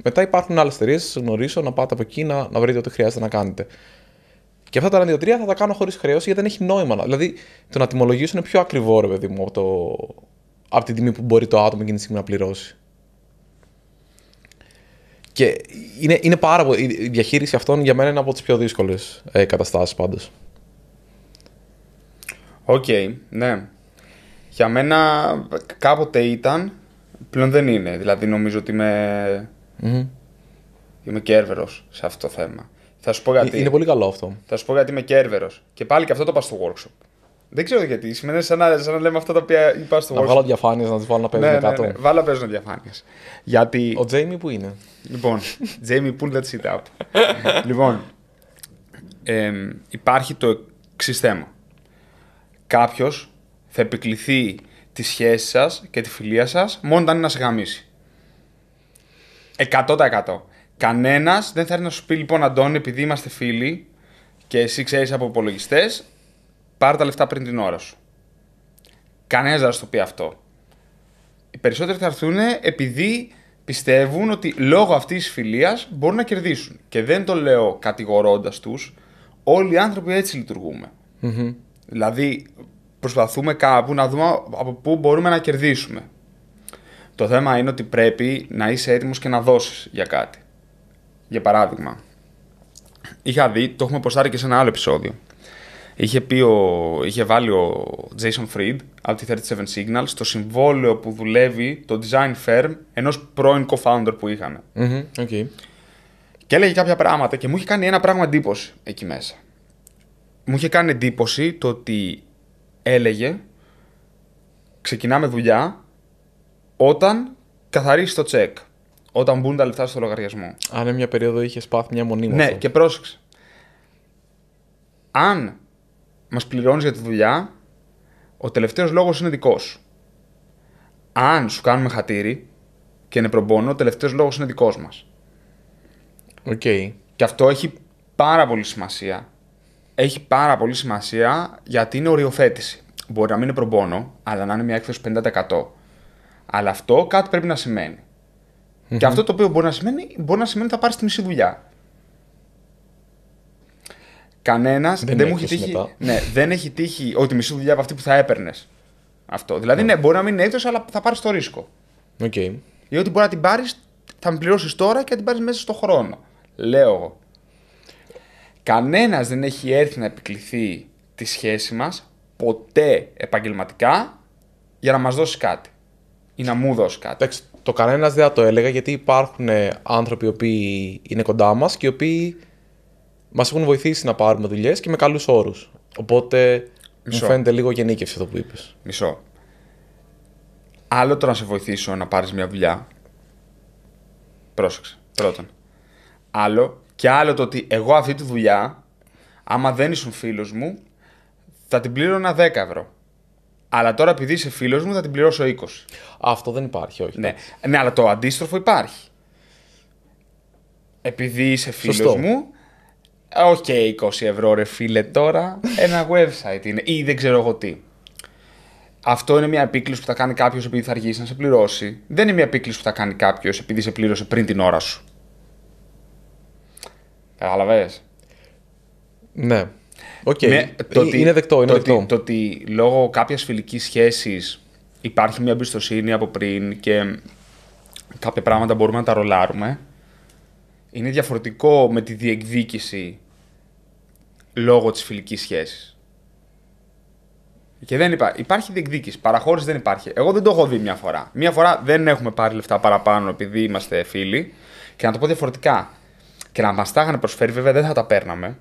B: Μετά υπάρχουν άλλες εταιρείες, σας γνωρίζω, να πάτε από εκεί να, βρείτε ό,τι χρειάζεται να κάνετε. Και αυτά τα ένα, δύο, τρία θα τα κάνω χωρίς χρέωση γιατί δεν έχει νόημα. Δηλαδή το να τιμολογήσω είναι πιο ακριβό, ρε παιδί μου, από, το... από την τιμή που μπορεί το άτομο εκείνη τη στιγμή να πληρώσει. Και είναι, είναι πάρα πολύ. Η διαχείριση αυτών για μένα είναι από τις πιο δύσκολες ε, καταστάσεις πάντως.
A: Οκ, okay, ναι. Για μένα κάποτε ήταν, πλέον δεν είναι. Δηλαδή νομίζω ότι είμαι, mm-hmm. είμαι κέρβερος σε αυτό το θέμα. Θα σου πω γιατί... Ε, είναι πολύ καλό αυτό. Θα σου πω γιατί είμαι κέρβερος. Και πάλι και αυτό το πας στο workshop. Δεν ξέρω γιατί. Σημαίνει σαν να, σαν να λέμε αυτά τα οποία είπα στο Να workshop. βάλω διαφάνειες, να τις βάλω να ναι, παίζουν ναι, κάτω. Ναι, ναι. Βάλω να παίζουν διαφάνειες. Γιατί... Ο Τζέιμι που είναι. Λοιπόν, Τζέιμι, είναι that shit up. λοιπόν, ε, υπάρχει το εξής θέμα κάποιος θα επικληθεί τη σχέση σας και τη φιλία σας μόνο όταν είναι να σε γαμίσει. 100%. Κανένας δεν θα έρθει να σου πει λοιπόν, Αντώνη, επειδή είμαστε φίλοι και εσύ ξέρεις από υπολογιστές, πάρε τα λεφτά πριν την ώρα σου. Κανένας δεν θα σου το πει αυτό. Οι περισσότεροι θα έρθουν επειδή πιστεύουν ότι λόγω αυτής της φιλίας μπορούν να κερδίσουν. Και δεν το λέω κατηγορώντας τους. Όλοι οι άνθρωποι έτσι λειτουργούμε. Mm-hmm. Δηλαδή, προσπαθούμε κάπου να δούμε από πού μπορούμε να κερδίσουμε. Το θέμα είναι ότι πρέπει να είσαι έτοιμος και να δώσεις για κάτι. Για παράδειγμα, είχα δει, το έχουμε προστάρει και σε ένα άλλο επεισόδιο, είχε, πει ο, είχε βάλει ο Jason Fried από τη 37 Signals το συμβόλαιο που δουλεύει το design firm ενός πρώην co-founder που ειχαμε Και έλεγε κάποια πράγματα και μου είχε κάνει ένα πράγμα εντύπωση εκεί μέσα μου είχε κάνει εντύπωση το ότι έλεγε ξεκινάμε δουλειά όταν καθαρίσει το τσεκ. Όταν μπουν τα λεφτά στο λογαριασμό. Αν ναι, μια περίοδο είχες πάθει μια μονίμωση. Ναι, και πρόσεξε. Αν μας πληρώνεις για τη δουλειά, ο τελευταίος λόγος είναι δικός σου. Αν σου κάνουμε χατήρι και είναι προμπόνο, ο τελευταίος λόγος είναι δικός μας. Οκ. Okay. Και αυτό έχει πάρα πολύ σημασία έχει πάρα πολύ σημασία γιατί είναι οριοθέτηση. Μπορεί να μην είναι προπόνο αλλά να είναι μια έκθεση 50%. Αλλά αυτό κάτι πρέπει να σημαινει Και αυτό το οποίο μπορεί να σημαίνει, μπορεί να σημαίνει θα πάρεις τη μισή δουλειά. Κανένας δεν, έχει τύχει. Ναι, δεν έχει τύχει ότι μισή δουλειά από αυτή που θα έπαιρνες. Αυτό. Δηλαδή, ναι, ναι, μπορεί να μην είναι έκδοση, αλλά θα πάρεις το ρίσκο. Okay. Ή ότι μπορεί να την πάρεις, θα με πληρώσεις τώρα και θα την πάρεις μέσα στον χρόνο. Λέω εγώ. Κανένας δεν έχει έρθει να επικληθεί τη σχέση μας ποτέ επαγγελματικά για να μας δώσει κάτι ή να μου δώσει κάτι. Εντάξει, το κανένας δεν θα το έλεγα
B: γιατί υπάρχουν ε, άνθρωποι οι οποίοι είναι κοντά μας και οι οποίοι μας έχουν βοηθήσει να πάρουμε δουλειές και με καλούς όρους. Οπότε μου φαίνεται λίγο γενίκευση αυτό που είπες.
A: Μισό. Άλλο το να σε βοηθήσω να πάρεις μια δουλειά. Πρόσεξε. Πρώτον. Άλλο και άλλο το ότι εγώ αυτή τη δουλειά, άμα δεν ήσουν φίλος μου, θα την πλήρωνα 10 ευρώ. Αλλά τώρα επειδή είσαι φίλος μου, θα την πληρώσω 20. Αυτό δεν υπάρχει, όχι. Ναι, ναι αλλά το αντίστροφο υπάρχει. Επειδή είσαι φίλος μου, Οκ, okay, 20 ευρώ ρε φίλε τώρα, ένα website είναι ή δεν ξέρω εγώ τι. Αυτό είναι μια επίκληση που θα κάνει κάποιος επειδή θα αργήσει να σε πληρώσει. Δεν είναι μια επίκληση που θα κάνει κάποιος επειδή σε πλήρωσε πριν την ώρα σου. Καταλαβέ. Ναι. Okay. Είναι, ε, το ότι, είναι δεκτό. Είναι το, δεκτό. Ότι, το ότι λόγω κάποιας φιλικής σχέσης υπάρχει μια εμπιστοσύνη από πριν και κάποια πράγματα μπορούμε να τα ρολάρουμε. Είναι διαφορετικό με τη διεκδίκηση λόγω της φιλικής σχέσης. Και δεν υπά... υπάρχει διεκδίκηση. Παραχώρηση δεν υπάρχει. Εγώ δεν το έχω δει μια φορά. Μια φορά δεν έχουμε πάρει λεφτά παραπάνω επειδή είμαστε φίλοι. Και να το πω διαφορετικά και να μας τα είχαν προσφέρει, βέβαια δεν θα τα παίρναμε.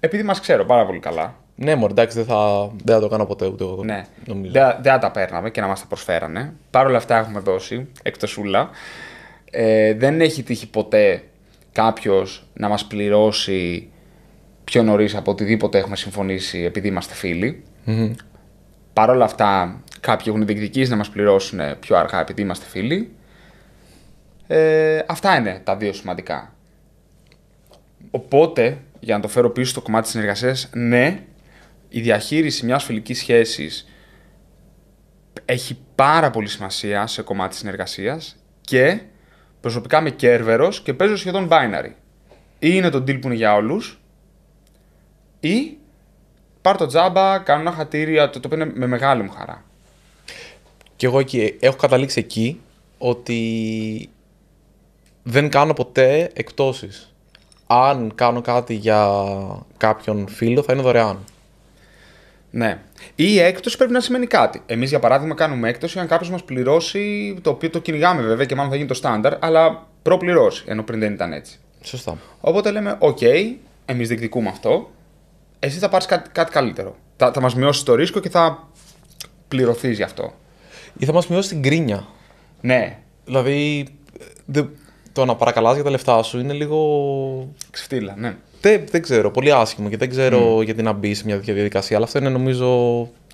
A: Επειδή μας ξέρω πάρα πολύ καλά. Ναι, μωρέ, εντάξει, δεν θα, δεν το κάνω ποτέ ούτε εγώ. Ναι, νομίζω. δεν, δεν θα τα παίρναμε και να μας τα προσφέρανε. Παρ' όλα αυτά έχουμε δώσει, εκτεσούλα. Ε, δεν έχει τύχει ποτέ κάποιος να μας πληρώσει πιο νωρίς από οτιδήποτε έχουμε συμφωνήσει επειδή είμαστε φίλοι. Mm-hmm. Παρ' όλα αυτά, κάποιοι έχουν διεκδικήσει να μας πληρώσουν πιο αργά επειδή είμαστε φίλοι. Ε, αυτά είναι τα δύο σημαντικά. Οπότε, για να το φέρω πίσω στο κομμάτι της συνεργασίας, ναι, η διαχείριση μιας φιλικής σχέσης έχει πάρα πολύ σημασία σε κομμάτι συνεργασίας και προσωπικά είμαι κέρβερος και παίζω σχεδόν binary. Ή είναι το deal που είναι για όλους, ή πάρω το τζάμπα, κάνω ένα χατήρι, το, το είναι με μεγάλη μου χαρά. Και εγώ εκεί, έχω καταλήξει εκεί ότι
B: δεν κάνω ποτέ εκτόσεις αν κάνω κάτι για
A: κάποιον φίλο θα είναι δωρεάν. Ναι. Η έκπτωση πρέπει να σημαίνει κάτι. Εμείς, για παράδειγμα, κάνουμε έκπτωση αν κάποιος μας πληρώσει, το οποίο το κυνηγάμε βέβαια και μάλλον θα γίνει το στάνταρ, αλλά προπληρώσει, ενώ πριν δεν ήταν έτσι. Σωστά. Οπότε λέμε, okay, εμείς διεκδικούμε αυτό, εσύ θα πάρεις κάτι, καλύτερο. Θα, θα μας μειώσεις το ρίσκο και θα πληρωθείς γι' αυτό. Ή θα μας μειώσει την κρίνια. Ναι. Δηλαδή,
B: το να παρακαλάς για τα λεφτά σου είναι λίγο. Ξεφτύλα, ναι. Δεν, δεν ξέρω, πολύ άσχημο και δεν ξέρω mm. γιατί να μπει σε μια τέτοια διαδικασία, αλλά αυτό είναι νομίζω.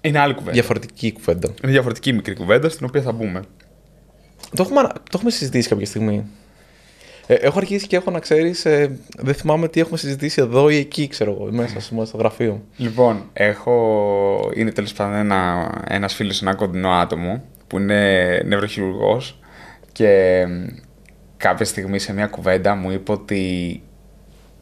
B: Είναι άλλη κουβέντα. Διαφορετική κουβέντα. Είναι διαφορετική μικρή κουβέντα στην οποία θα μπούμε. Το έχουμε, το έχουμε συζητήσει κάποια στιγμή. Ε, έχω αρχίσει και έχω να ξέρεις. Ε, δεν θυμάμαι τι έχουμε συζητήσει εδώ ή εκεί, ξέρω εγώ, μέσα στο, στο γραφείο.
A: Λοιπόν, έχω. Είναι τέλος πάντων ένα ένας φίλος, ένα κοντινό άτομο που είναι νευροχειρουργός και κάποια στιγμή σε μια κουβέντα μου είπε ότι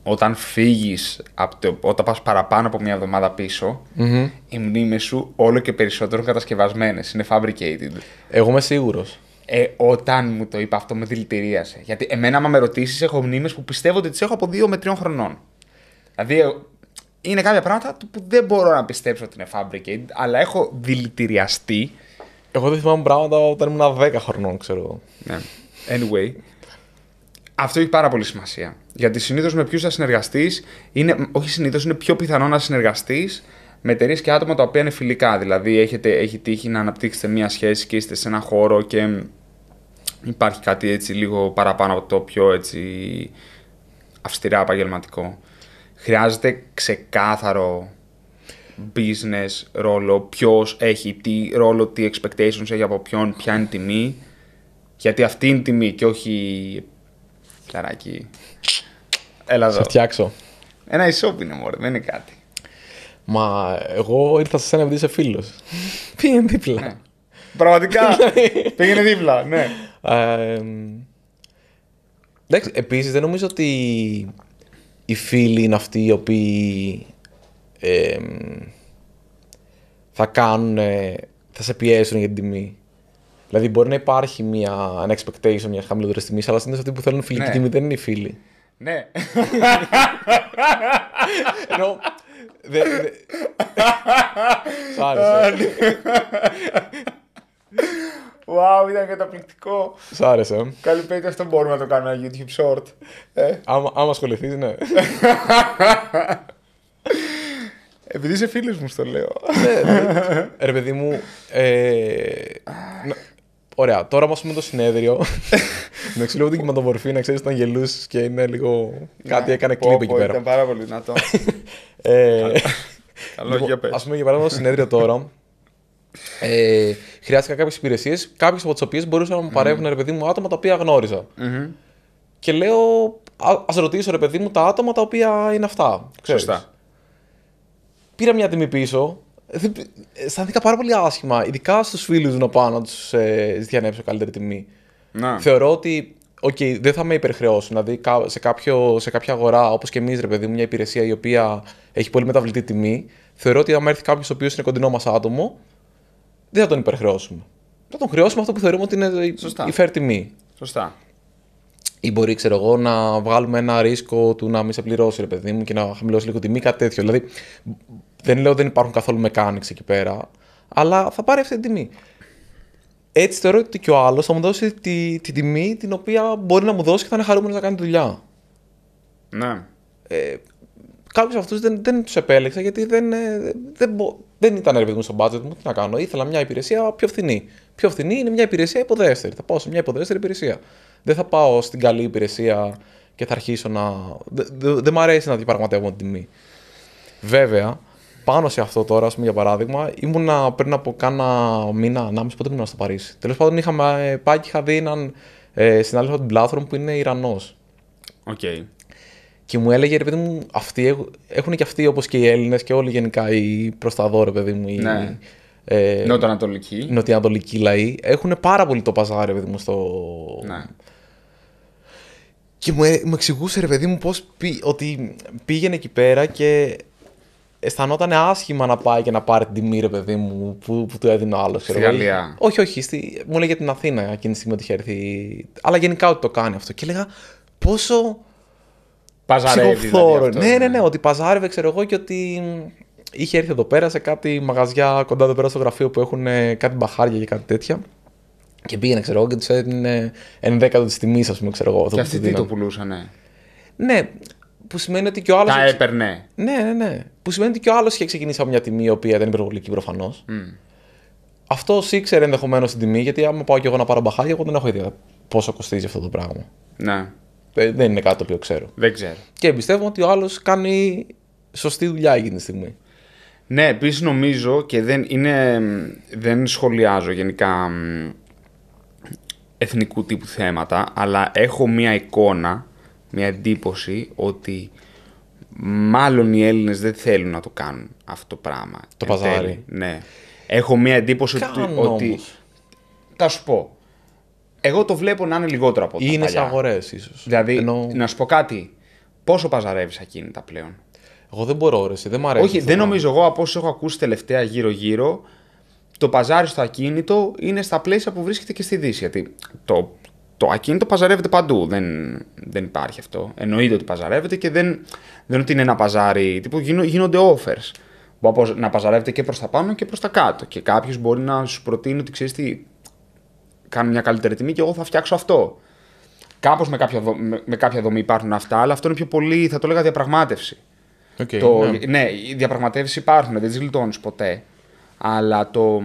A: όταν φύγεις από το, όταν πας παραπάνω από μια εβδομάδα πίσω, mm-hmm. οι μνήμες σου όλο και περισσότερο κατασκευασμένες, είναι fabricated. Εγώ είμαι σίγουρος. Ε, όταν μου το είπα αυτό με δηλητηρίασε. Γιατί εμένα, άμα με ρωτήσεις, έχω μνήμες που πιστεύω ότι τις έχω από 2 με 3 χρονών. Δηλαδή, ε, είναι κάποια πράγματα που δεν μπορώ να πιστέψω ότι είναι fabricated, αλλά έχω δηλητηριαστεί. Εγώ δεν θυμάμαι πράγματα όταν ήμουν 10 χρονών, ξέρω εγώ. Ναι. Anyway, αυτό έχει πάρα πολύ σημασία. Γιατί συνήθως με ποιους θα συνεργαστείς, όχι συνήθως, είναι πιο πιθανό να συνεργαστείς με εταιρείες και άτομα τα οποία είναι φιλικά. Δηλαδή, έχετε, έχει τύχει να αναπτύξετε μία σχέση και είστε σε ένα χώρο και υπάρχει κάτι έτσι λίγο παραπάνω από το πιο έτσι αυστηρά επαγγελματικό. Χρειάζεται ξεκάθαρο business ρόλο, ποιος έχει τι ρόλο, τι expectations έχει από ποιον, ποια είναι η τιμή. Γιατί αυτή είναι η τιμή και όχι Φιλαράκι.
B: Έλα εδώ. Θα φτιάξω. ισόπ είναι μόνο, δεν είναι κάτι. Μα εγώ ήρθα σε ένα επειδή είσαι φίλος. Πήγαινε
A: δίπλα. Πραγματικά. Πήγαινε δίπλα, ναι.
B: ναι. ναι. Ε, εντάξει, επίσης δεν νομίζω ότι οι φίλοι είναι αυτοί οι οποίοι θα κάνουν. θα σε πιέσουν για την τιμή. Δηλαδή, μπορεί να υπάρχει μια, ένα expectation μια χαμηλότερη τιμή, αλλά συνήθως αυτοί που θέλουν φιλική ναι. τιμή δεν είναι οι φίλοι.
A: Ναι. Ενώ. Δε, δε...
B: Σ' άρεσε. Ναι.
A: Wow, ήταν καταπληκτικό. Σ' άρεσε. Καλή πέτα, αυτό μπορούμε να το κάνουμε ένα YouTube short. Ε.
B: Άμα, άμα ασχοληθείς, ναι. Επειδή είσαι φίλος μου, στο λέω. ναι, ναι. ρε παιδί μου. Ε, Ωραία, τώρα όμω με το συνέδριο. με ξέρω την κυματομορφή, να ξέρεις ήταν γελού και είναι λίγο. Ναι, κάτι έκανε κλίπ εκεί πέρα. Ήταν
A: πάρα πολύ δυνατό.
B: Ε, καλό
A: λοιπόν, για Ας πούμε για παράδειγμα το συνέδριο
B: τώρα. Ε, χρειάστηκα κάποιες υπηρεσίες, κάποιες από τις οποίες μπορούσαν να μου παρέχουν ρε παιδί μου άτομα τα οποία γνώριζα. Και λέω, α ρωτήσω ρε παιδί μου τα άτομα τα οποία είναι αυτά. Σωστά. Πήρα μια τιμή πίσω ε, ε, αισθάνθηκα πάρα πολύ άσχημα, ειδικά στους φίλους να πάω να τους ε, διανέψω καλύτερη τιμή. Να. Θεωρώ ότι Οκ, δεν θα με υπερχρεώσουν. Δηλαδή, σε, κάποιο, σε κάποια αγορά, όπως και εμείς, ρε παιδί μου, μια υπηρεσία η οποία έχει πολύ μεταβλητή τιμή, θεωρώ ότι αν έρθει κάποιος ο οποίος είναι κοντινό μας άτομο, δεν θα τον υπερχρεώσουμε. Θα τον χρεώσουμε αυτό που θεωρούμε ότι είναι Σωστά. η fair τιμή. Σωστά. Ή μπορεί, ξέρω εγώ, να βγάλουμε ένα ρίσκο του να μην σε πληρώσει, ρε παιδί μου, και να χαμηλώσει λίγο τιμή, κάτι τέτοιο. Δηλαδή, δεν λέω δεν υπάρχουν καθόλου mechanics εκεί πέρα, αλλά θα πάρει αυτή την τιμή. Έτσι θεωρώ ότι και ο άλλος θα μου δώσει τη, τη τιμή την οποία μπορεί να μου δώσει και θα είναι χαρούμενος να κάνει τη δουλειά. Ναι. Ε, Κάποιους αυτούς δεν, δεν τους επέλεξα γιατί δεν, ε, δεν, δεν ήταν ρε μου στο budget μου. Τι να κάνω, ήθελα μια υπηρεσία πιο φθηνή. Πιο φθηνή είναι μια υπηρεσία υποδέστερη. Θα πάω σε μια υποδέστερη υπηρεσία. Δεν θα πάω στην καλή υπηρεσία και θα αρχίσω να. Δεν δε, δε μ' αρέσει να διαπραγματεύω την τιμή. Βέβαια, πάνω σε αυτό τώρα, ας πούμε, για παράδειγμα, ήμουνα πριν από κάνα μήνα, ανάμεσα, πότε ήμουνα στο Παρίσι. Τέλος πάντων, είχαμε ε, πάει και είχα δει έναν ε, συνάδελφο την Πλάθρον που είναι Ιρανός. Οκ. Okay. Και μου έλεγε, ρε παιδί μου, αυτοί έχουν και αυτοί όπως και οι Έλληνες και όλοι γενικά οι προς τα δω, παιδί μου. Οι, ναι. Ε,
A: νοτιοανατολικοί.
B: Νοτιοανατολικοί λαοί. Έχουν πάρα πολύ το παζάρι, παιδί μου, στο. Ναι. Και μου, ε, εξηγούσε, ρε παιδί μου, πώς πή, ότι πήγαινε εκεί πέρα και αισθανόταν άσχημα να πάει και να πάρει την τιμή, ρε παιδί μου, που, που του έδινε ο άλλος. Στη Γαλλία. Όχι, όχι. Στη... Μου έλεγε την Αθήνα εκείνη τη στιγμή ότι είχε έρθει. Αλλά γενικά ότι το κάνει αυτό. Και έλεγα πόσο. Παζαρεύει. Δηλαδή αυτό, ναι, ναι, ναι, ναι, ότι παζάρευε, ξέρω εγώ, και ότι είχε έρθει εδώ πέρα σε κάτι μαγαζιά κοντά εδώ πέρα στο γραφείο που έχουν ε, κάτι μπαχάρια και κάτι τέτοια. Και πήγαινε, ξέρω εγώ, και τους έδινε ενδέκατο της τιμής, ας πούμε, ξέρω εγώ. Και αυτοί τι το
A: πουλούσανε. Ναι, που σημαίνει ότι και ο άλλος. Τα έπαιρνε.
B: Ναι, ναι, ναι. Που σημαίνει ότι και ο άλλος είχε ξεκινήσει από μια τιμή η οποία δεν είναι υπερβολική προφανώς. Mm. Αυτό ήξερε ενδεχομένως την τιμή, γιατί άμα πάω κι εγώ να πάρω μπαχάρια, εγώ δεν έχω ιδέα πόσο κοστίζει αυτό το πράγμα.
A: Ναι. Ε, δεν είναι κάτι το οποίο ξέρω. Δεν ξέρω. Και εμπιστεύω ότι ο άλλος κάνει σωστή δουλειά εκείνη τη στιγμή. Ναι, επίσης νομίζω και δεν, είναι, δεν σχολιάζω γενικά εθνικού τύπου θέματα, αλλά έχω μία εικόνα μια εντύπωση ότι μάλλον οι Έλληνες δεν θέλουν να το κάνουν αυτό το πράγμα. Το παζάρι. ναι. Έχω μια εντύπωση ότι, ότι... Θα σου πω. Εγώ το βλέπω να είναι λιγότερο από ό,τι Είναι σε αγορές, ίσως. Δηλαδή, να σου πω κάτι. Πόσο παζαρεύεις ακίνητα πλέον. Εγώ δεν μπορώ, ρε, δεν μ' αρέσει. Όχι, δεν νομίζω εγώ από όσο έχω ακούσει τελευταία γύρω-γύρω. Το παζάρι στο ακίνητο είναι στα πλαίσια που βρίσκεται και στη Δύση. Γιατί το το ακίνητο παζαρεύεται παντού. Δεν, δεν υπάρχει αυτό. Εννοείται ότι παζαρεύεται και δεν, δεν είναι ότι είναι ένα παζάρι. Τύπου γίνονται offers. Μπορεί να παζαρεύεται και προς τα πάνω και προς τα κάτω. Και κάποιος μπορεί να σου προτείνει ότι ξέρεις τι, κάνω μια καλύτερη τιμή και εγώ θα φτιάξω αυτό. Κάπως με, κάποια, με, κάποια δομή υπάρχουν αυτά, αλλά αυτό είναι πιο πολύ, θα το λέγα, διαπραγμάτευση. Okay, το, ναι. ναι, οι διαπραγματεύσεις υπάρχουν, δεν τις γλιτώνεις ποτέ. Αλλά το,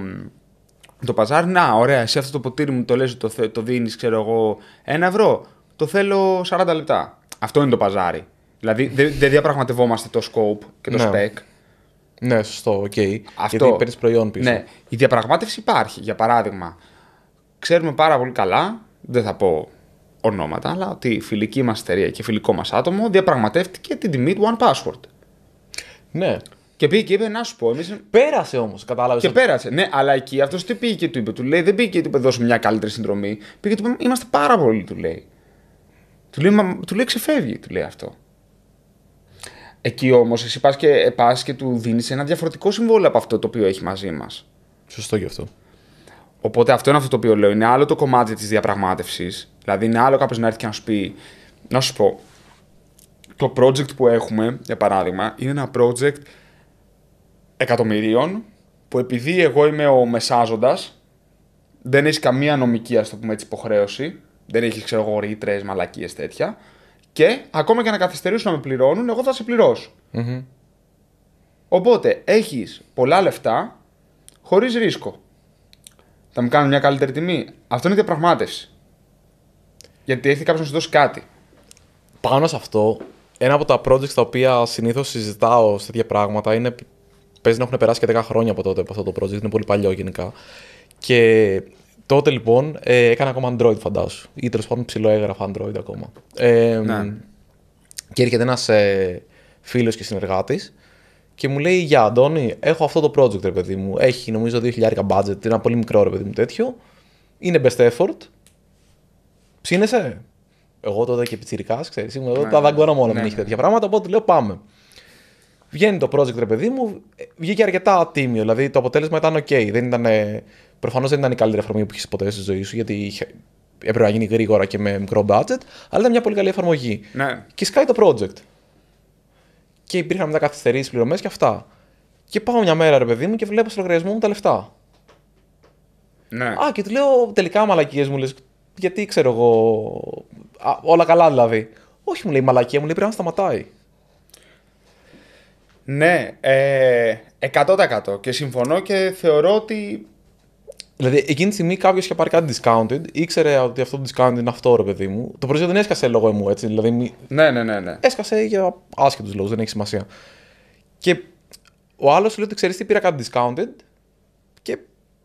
A: το παζάρι, να, ωραία, εσύ αυτό το ποτήρι μου το λες, το, το δίνεις ξέρω εγώ, ένα ευρώ, το θέλω 40 λεπτά. Αυτό είναι το παζάρι. Δηλαδή δεν δε διαπραγματευόμαστε το scope και το ναι. spec. Ναι, σωστό, οκ. Αυτό, Γιατί παίρνεις προϊόν πίσω. Ναι, η διαπραγμάτευση υπάρχει. Για παράδειγμα, ξέρουμε πάρα πολύ καλά, δεν θα πω ονόματα, αλλά ότι η φιλική μας εταιρεία και φιλικό μας άτομο διαπραγματεύτηκε την τιμή του One Password. Ναι. Και πήγε και είπε να σου πω. Πέρασε όμως, κατάλαβες. Και πέρασε. Ναι, αλλά εκεί αυτός τι πήγε και του είπε. Του λέει, δεν πήγε και του είπε, δώσε μια καλύτερη συνδρομή. Πήγε και του είπε, είμαστε πάρα πολλοί, του λέει. Του λέει, μα, του λέει ξεφεύγει, του λέει αυτό. Εκεί όμως εσύ πας και, ε, πας και του δίνεις ένα διαφορετικό συμβόλαιο από αυτό το οποίο έχει μαζί μας. Σωστό γι' αυτό. Οπότε αυτό είναι αυτό το οποίο λέω. Είναι άλλο το κομμάτι της διαπραγμάτευσης. Δηλαδή είναι άλλο κάποιο να έρθει και να σου πει. Να σου πω. Το project που έχουμε, για παράδειγμα, είναι ένα project εκατομμυρίων που επειδή εγώ είμαι ο μεσάζοντας, δεν έχεις καμία νομική ας το πούμε, υποχρέωση, δεν έχεις ξέρω ρήτρες, μαλακίες τέτοια. Και ακόμα και να καθυστερήσουν να με πληρώνουν, εγώ θα σε πληρωσω mm Οπότε έχεις πολλά λεφτά χωρίς ρίσκο. Θα μου κάνουν μια καλύτερη τιμή. Αυτό είναι διαπραγμάτευση. Γιατί έχει κάποιος να σου δώσει κάτι. Πάνω σε αυτό, ένα από τα projects τα οποία συνήθως συζητάω
B: σε τέτοια πράγματα είναι παίζει να έχουν περάσει και 10 χρόνια από τότε από αυτό το project, είναι πολύ παλιό γενικά. Και τότε λοιπόν ε, έκανα ακόμα Android, φαντάσου. Ή τέλος πάντων έγραφα Android ακόμα. Ε, ναι. Και έρχεται ένας ε, φίλος και συνεργάτης και μου λέει: Γεια, Αντώνη, έχω αυτό το project, ρε παιδί μου. Έχει νομίζω 2.000 budget, είναι ένα πολύ μικρό ρε παιδί μου τέτοιο. Είναι best effort. Ψήνεσαι. Εγώ τότε και πιτσυρικά, ξέρεις, ήμουν εδώ, ναι, τα δαγκώνα ναι, ναι. μόνο ναι, είχε τέτοια πράγματα. Οπότε λέω: Πάμε. Βγαίνει το project, ρε παιδί μου, βγήκε αρκετά τίμιο. Δηλαδή το αποτέλεσμα ήταν OK. Δεν ήταν, ε, προφανώς δεν ήταν η καλύτερη εφαρμογή που είχες ποτέ στη ζωή σου, γιατί είχε, έπρεπε να γίνει γρήγορα και με μικρό budget, αλλά ήταν μια πολύ καλή εφαρμογή. Ναι. Και σκάει το project. Και υπήρχαν μετά καθυστερήσεις πληρωμές και αυτά. Και πάω μια μέρα, ρε παιδί μου, και βλέπω στο λογαριασμό μου τα λεφτά. Ναι. Α, και του λέω τελικά μαλακίες μου λες. Γιατί ξέρω εγώ.
A: όλα καλά δηλαδή. Όχι, μου λέει μαλακία, μου λέει πρέπει να σταματάει. Ναι, ε, 100% και συμφωνώ και θεωρώ ότι.
B: Δηλαδή, εκείνη τη στιγμή κάποιος είχε πάρει κάτι discounted, ήξερε ότι αυτό το discounted είναι αυτό, ρε παιδί μου. Το προϊόν δεν έσκασε λόγω μου, έτσι. Δηλαδή, μη... ναι, ναι, ναι, ναι. Έσκασε για άσχετους λόγους, δεν έχει σημασία. Και ο άλλος λέει ότι ξέρεις τι πήρα κάτι discounted και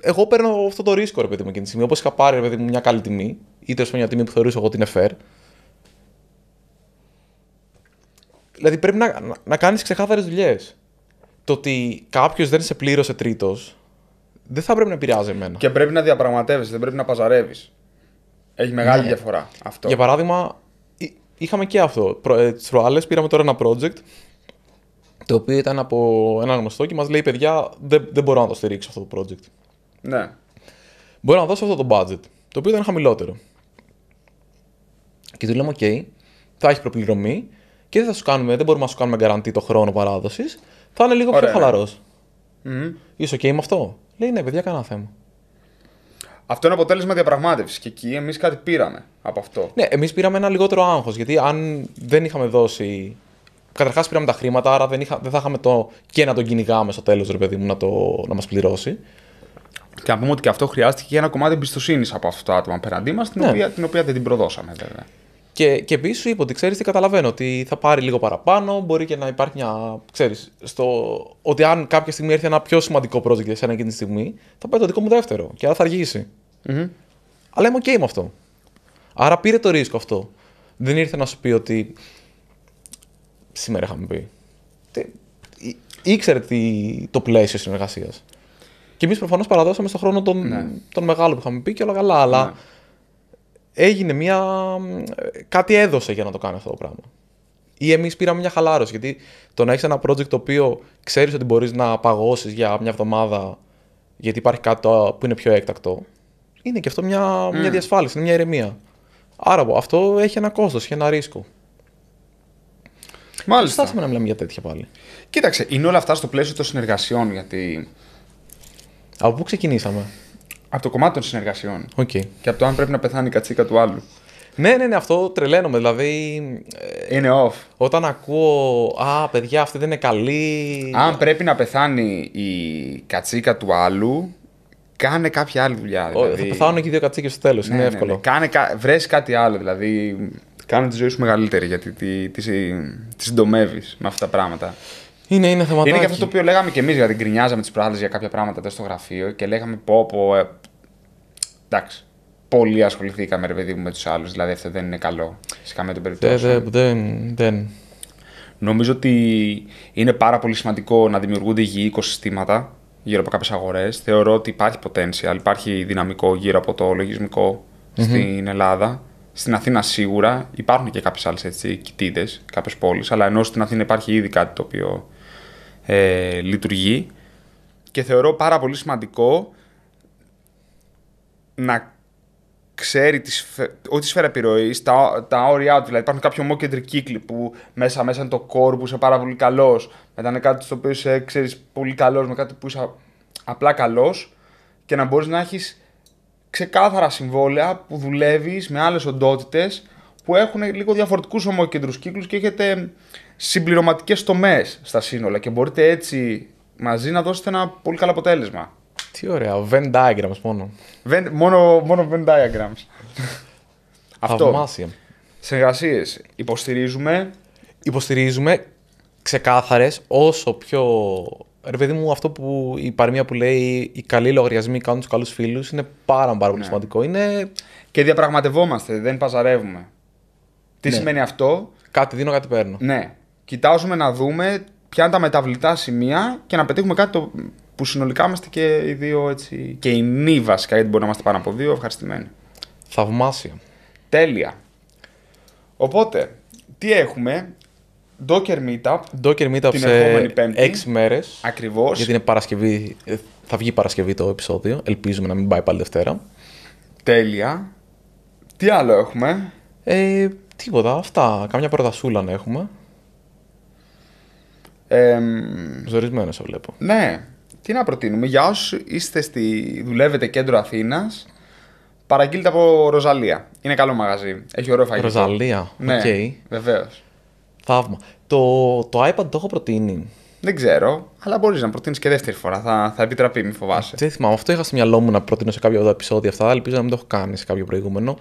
B: εγώ παίρνω αυτό το ρίσκο, ρε παιδί μου, εκείνη τη στιγμή. Όπως είχα πάρει, ρε παιδί μου, μια καλή τιμή, ή τέλο μια τιμή που θεωρούσα εγώ ότι είναι fair, Δηλαδή πρέπει να, να, κάνεις ξεκάθαρες δουλειές.
A: Το ότι κάποιος δεν σε πλήρωσε τρίτος δεν θα πρέπει να επηρεάζει εμένα. Και πρέπει να διαπραγματεύεσαι, δεν πρέπει να παζαρεύεις. Έχει μεγάλη ναι. διαφορά αυτό. Για
B: παράδειγμα, είχαμε και αυτό. Ε, Τις προάλλες πήραμε τώρα ένα project το οποίο ήταν από ένα γνωστό και μας λέει: Παιδιά, δεν, δεν μπορώ να το στηρίξω αυτό το project. Ναι. Μπορώ να δώσω αυτό το budget, το οποίο ήταν χαμηλότερο. Και του λέμε: OK, θα έχεις προπληρωμή, και δεν θα σου κάνουμε, δεν μπορούμε να σου κάνουμε γκαραντή το χρόνο παράδοσης. Θα είναι λίγο πιο ναι. χαλαρός. Mm. Είσαι OK με αυτό. Λέει ναι, παιδιά, κανένα θέμα.
A: Αυτό είναι αποτέλεσμα διαπραγμάτευσης και εκεί εμείς κάτι πήραμε από αυτό.
B: Ναι, εμείς πήραμε ένα λιγότερο άγχος. Γιατί αν δεν είχαμε δώσει. Καταρχάς πήραμε τα χρήματα, άρα δεν, είχα, θα είχαμε
A: το και να τον κυνηγάμε στο τέλος, ρε παιδί μου, να, το, να μας πληρώσει. Και να πούμε ότι και αυτό χρειάστηκε και ένα κομμάτι εμπιστοσύνης από αυτό τα άτομα απέναντί μας, την, ναι. οποία, την οποία δεν την προδώσαμε, βέβαια. Και, και επίσης σου είπα ότι ξέρεις τι καταλαβαίνω, ότι θα πάρει λίγο παραπάνω. Μπορεί και να υπάρχει μια. Ξέρεις,
B: στο, ότι αν κάποια στιγμή έρθει ένα πιο σημαντικό project για σένα εκείνη τη στιγμή, θα πάει το δικό μου δεύτερο και άρα θα αργήσει. Αλλά είμαι okay με αυτό. Άρα πήρε το ρίσκο αυτό. Δεν ήρθε να σου πει ότι. Σήμερα είχαμε πει. ήξερε τι, το πλαίσιο συνεργασίας. Και εμείς προφανώς παραδώσαμε στον χρόνο τον, ναι. τον μεγάλο που είχαμε πει και όλα καλά, αλλά. Ναι έγινε μια. κάτι έδωσε για να το κάνει αυτό το πράγμα. Ή εμείς πήραμε μια χαλάρωση. Γιατί το να έχεις ένα project το οποίο ξέρεις ότι μπορείς να παγώσεις για μια εβδομάδα γιατί υπάρχει κάτι που είναι πιο έκτακτο. Είναι και αυτό μια, mm. μια διασφάλιση, μια ηρεμία. Άρα αυτό έχει ένα
A: κόστος, έχει ένα ρίσκο. Μάλιστα. Στάσαμε να μιλάμε για τέτοια πάλι. Κοίταξε, είναι όλα αυτά στο πλαίσιο των συνεργασιών, γιατί. Από πού ξεκινήσαμε από το κομμάτι των συνεργασιών. Okay. Και από το αν πρέπει να πεθάνει η κατσίκα του άλλου. Ναι, ναι, ναι, αυτό
B: τρελαίνομαι. Δηλαδή. Ε, είναι off. Όταν ακούω. Α, παιδιά, αυτή δεν είναι καλή.
A: Αν πρέπει να πεθάνει η κατσίκα του άλλου, κάνε κάποια άλλη δουλειά. Δηλαδή... Θα πεθάνουν και οι δύο κατσίκες στο τέλος. Ναι, είναι εύκολο. Ναι, ναι. κα... βρες κάτι άλλο. Δηλαδή, κάνε τη ζωή σου μεγαλύτερη γιατί τη, τη, τη συντομεύεις με αυτά τα πράγματα. Είναι, είναι θεματάκι. Είναι και αυτό το οποίο λέγαμε και εμείς, γιατί δηλαδή, γκρινιάζαμε τις προάλλες για κάποια πράγματα εδώ στο γραφείο και λέγαμε πω ε, εντάξει, πολύ ασχοληθήκαμε ρε παιδί μου με τους άλλους. Δηλαδή αυτό δεν είναι καλό σε καμία περίπτωση. Δεν, δεν, δεν. Νομίζω ότι είναι πάρα πολύ σημαντικό να δημιουργούνται υγιή οικοσυστήματα γύρω από κάποιες αγορές. Θεωρώ ότι υπάρχει potential, υπάρχει δυναμικό γύρω από το λογισμικο στην Ελλάδα. Στην Αθήνα σίγουρα υπάρχουν και κάποιες άλλες κοιτίδες, κάποιες πόλεις, αλλά ενώ στην Αθήνα υπάρχει ήδη κάτι το οποίο ε, λειτουργεί. Και θεωρώ πάρα πολύ σημαντικό να ξέρει τη σφαι... όχι τη σφαίρα επιρροής, τα, τα όρια του. Δηλαδή υπάρχουν κάποιοι ομόκεντροι κύκλοι που μέσα μέσα είναι το κόρ που είσαι πάρα πολύ καλός. Μετά είναι κάτι στο οποίο είσαι ξέρεις πολύ καλός με κάτι που είσαι απλά καλός. Και να μπορείς να έχεις ξεκάθαρα συμβόλαια που δουλεύεις με άλλες οντότητες που έχουν λίγο διαφορετικούς ομόκεντρους κύκλους και έχετε συμπληρωματικές τομές στα σύνολα. Και μπορείτε έτσι μαζί να δώσετε ένα πολύ καλό αποτέλεσμα. Τι ωραία, Venn diagrams μόνο. Venn, μόνο, μόνο Venn diagrams. Αυτό. Συνεργασίες. Υποστηρίζουμε. Υποστηρίζουμε ξεκάθαρες όσο
B: πιο. Ρε παιδί μου, αυτό που η παρμία που λέει οι καλοί λογαριασμοί κάνουν τους καλούς φίλους
A: είναι πάρα, πάρα πολύ ναι. σημαντικό. Είναι... Και διαπραγματευόμαστε, δεν παζαρεύουμε. Τι ναι. σημαίνει αυτό. Κάτι δίνω, κάτι παίρνω. Ναι. Κοιτάζουμε να δούμε ποια είναι τα μεταβλητά σημεία και να πετύχουμε κάτι το που συνολικά είμαστε και οι δύο έτσι. Και οι μη βασικά, γιατί μπορεί να είμαστε πάνω από δύο, ευχαριστημένοι. Θαυμάσια. Τέλεια. Οπότε, τι έχουμε. Docker Meetup. Docker Meetup την σε πέμπτη, Έξι μέρες. Ακριβώς. Γιατί είναι
B: Παρασκευή. Ε, θα βγει Παρασκευή το επεισόδιο. Ελπίζουμε να μην πάει πάλι Δευτέρα. Τέλεια. Τι άλλο έχουμε. Ε, τίποτα.
A: Αυτά. Κάμια προτασούλα να έχουμε.
B: Ε, Ζορισμένο, σε βλέπω.
A: Ναι τι να προτείνουμε. Για όσους είστε στη, δουλεύετε κέντρο Αθήνας, παραγγείλτε από Ροζαλία. Είναι καλό μαγαζί. Έχει ωραίο φαγητό. Ροζαλία. Ναι, okay. βεβαίως. Θαύμα. Το, το iPad το έχω προτείνει. Δεν ξέρω, αλλά μπορείς να προτείνεις και δεύτερη φορά. Θα, θα επιτραπεί, μη φοβάσαι.
B: Δεν θυμάμαι. Αυτό είχα στο μυαλό μου να προτείνω σε κάποιο από τα επεισόδια αυτά. Ελπίζω να μην το έχω κάνει σε κάποιο προηγούμενο.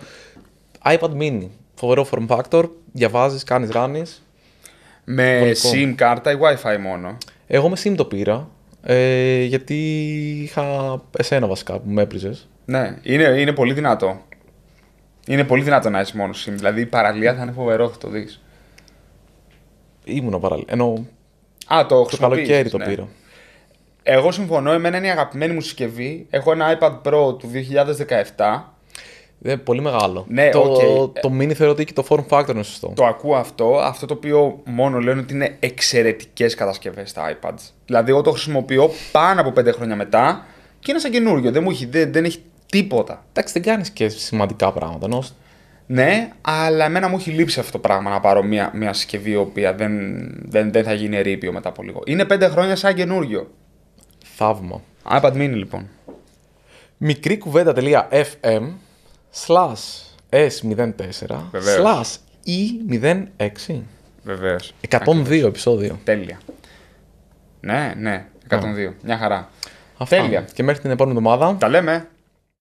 B: iPad mini. Φοβερό form
A: factor. Διαβάζεις, κάνεις,
B: ράνεις. Με Βολικό. SIM
A: κάρτα ή WiFi μόνο.
B: Εγώ με SIM το πήρα. Ε, γιατί είχα εσένα βασικά που με έπριζες.
A: Ναι, είναι, είναι πολύ δυνατό. Είναι πολύ δυνατό να είσαι μόνο σου. Δηλαδή η παραλία θα είναι φοβερό, θα το δεις. Ήμουν παραλία. Ενώ. Α, το, καλοκαίρι το ναι. πήρα. Εγώ συμφωνώ, εμένα είναι η αγαπημένη μου συσκευή. Έχω ένα iPad Pro του 2017 είναι πολύ μεγάλο. Ναι, το, okay. το
B: mini θεωρώ ότι και το form
A: factor είναι σωστό. Το ακούω αυτό. Αυτό το οποίο μόνο λένε ότι είναι εξαιρετικές κατασκευές στα iPads. Δηλαδή, εγώ το χρησιμοποιώ πάνω από πέντε χρόνια μετά και είναι σαν καινούριο. Δεν, μου έχει, δεν, δεν έχει τίποτα. Εντάξει, δεν κάνεις και σημαντικά πράγματα. Ενώ... Ναι, αλλά εμένα μου έχει λείψει αυτό το πράγμα να πάρω μια, μια συσκευή η οποία δεν, δεν, δεν θα γίνει ρήπιο μετά από λίγο. Είναι πέντε χρόνια σαν καινούριο. Θαύμα. iPad mini λοιπόν.
B: Μικρή κουβέντα.fm slash S04 slash
A: E06. Βεβαίω. 102 επεισόδιο. Τέλεια. Ναι, ναι, 102. Μια χαρά. Αυτά. Τέλεια. Και μέχρι την επόμενη εβδομάδα. Τα λέμε.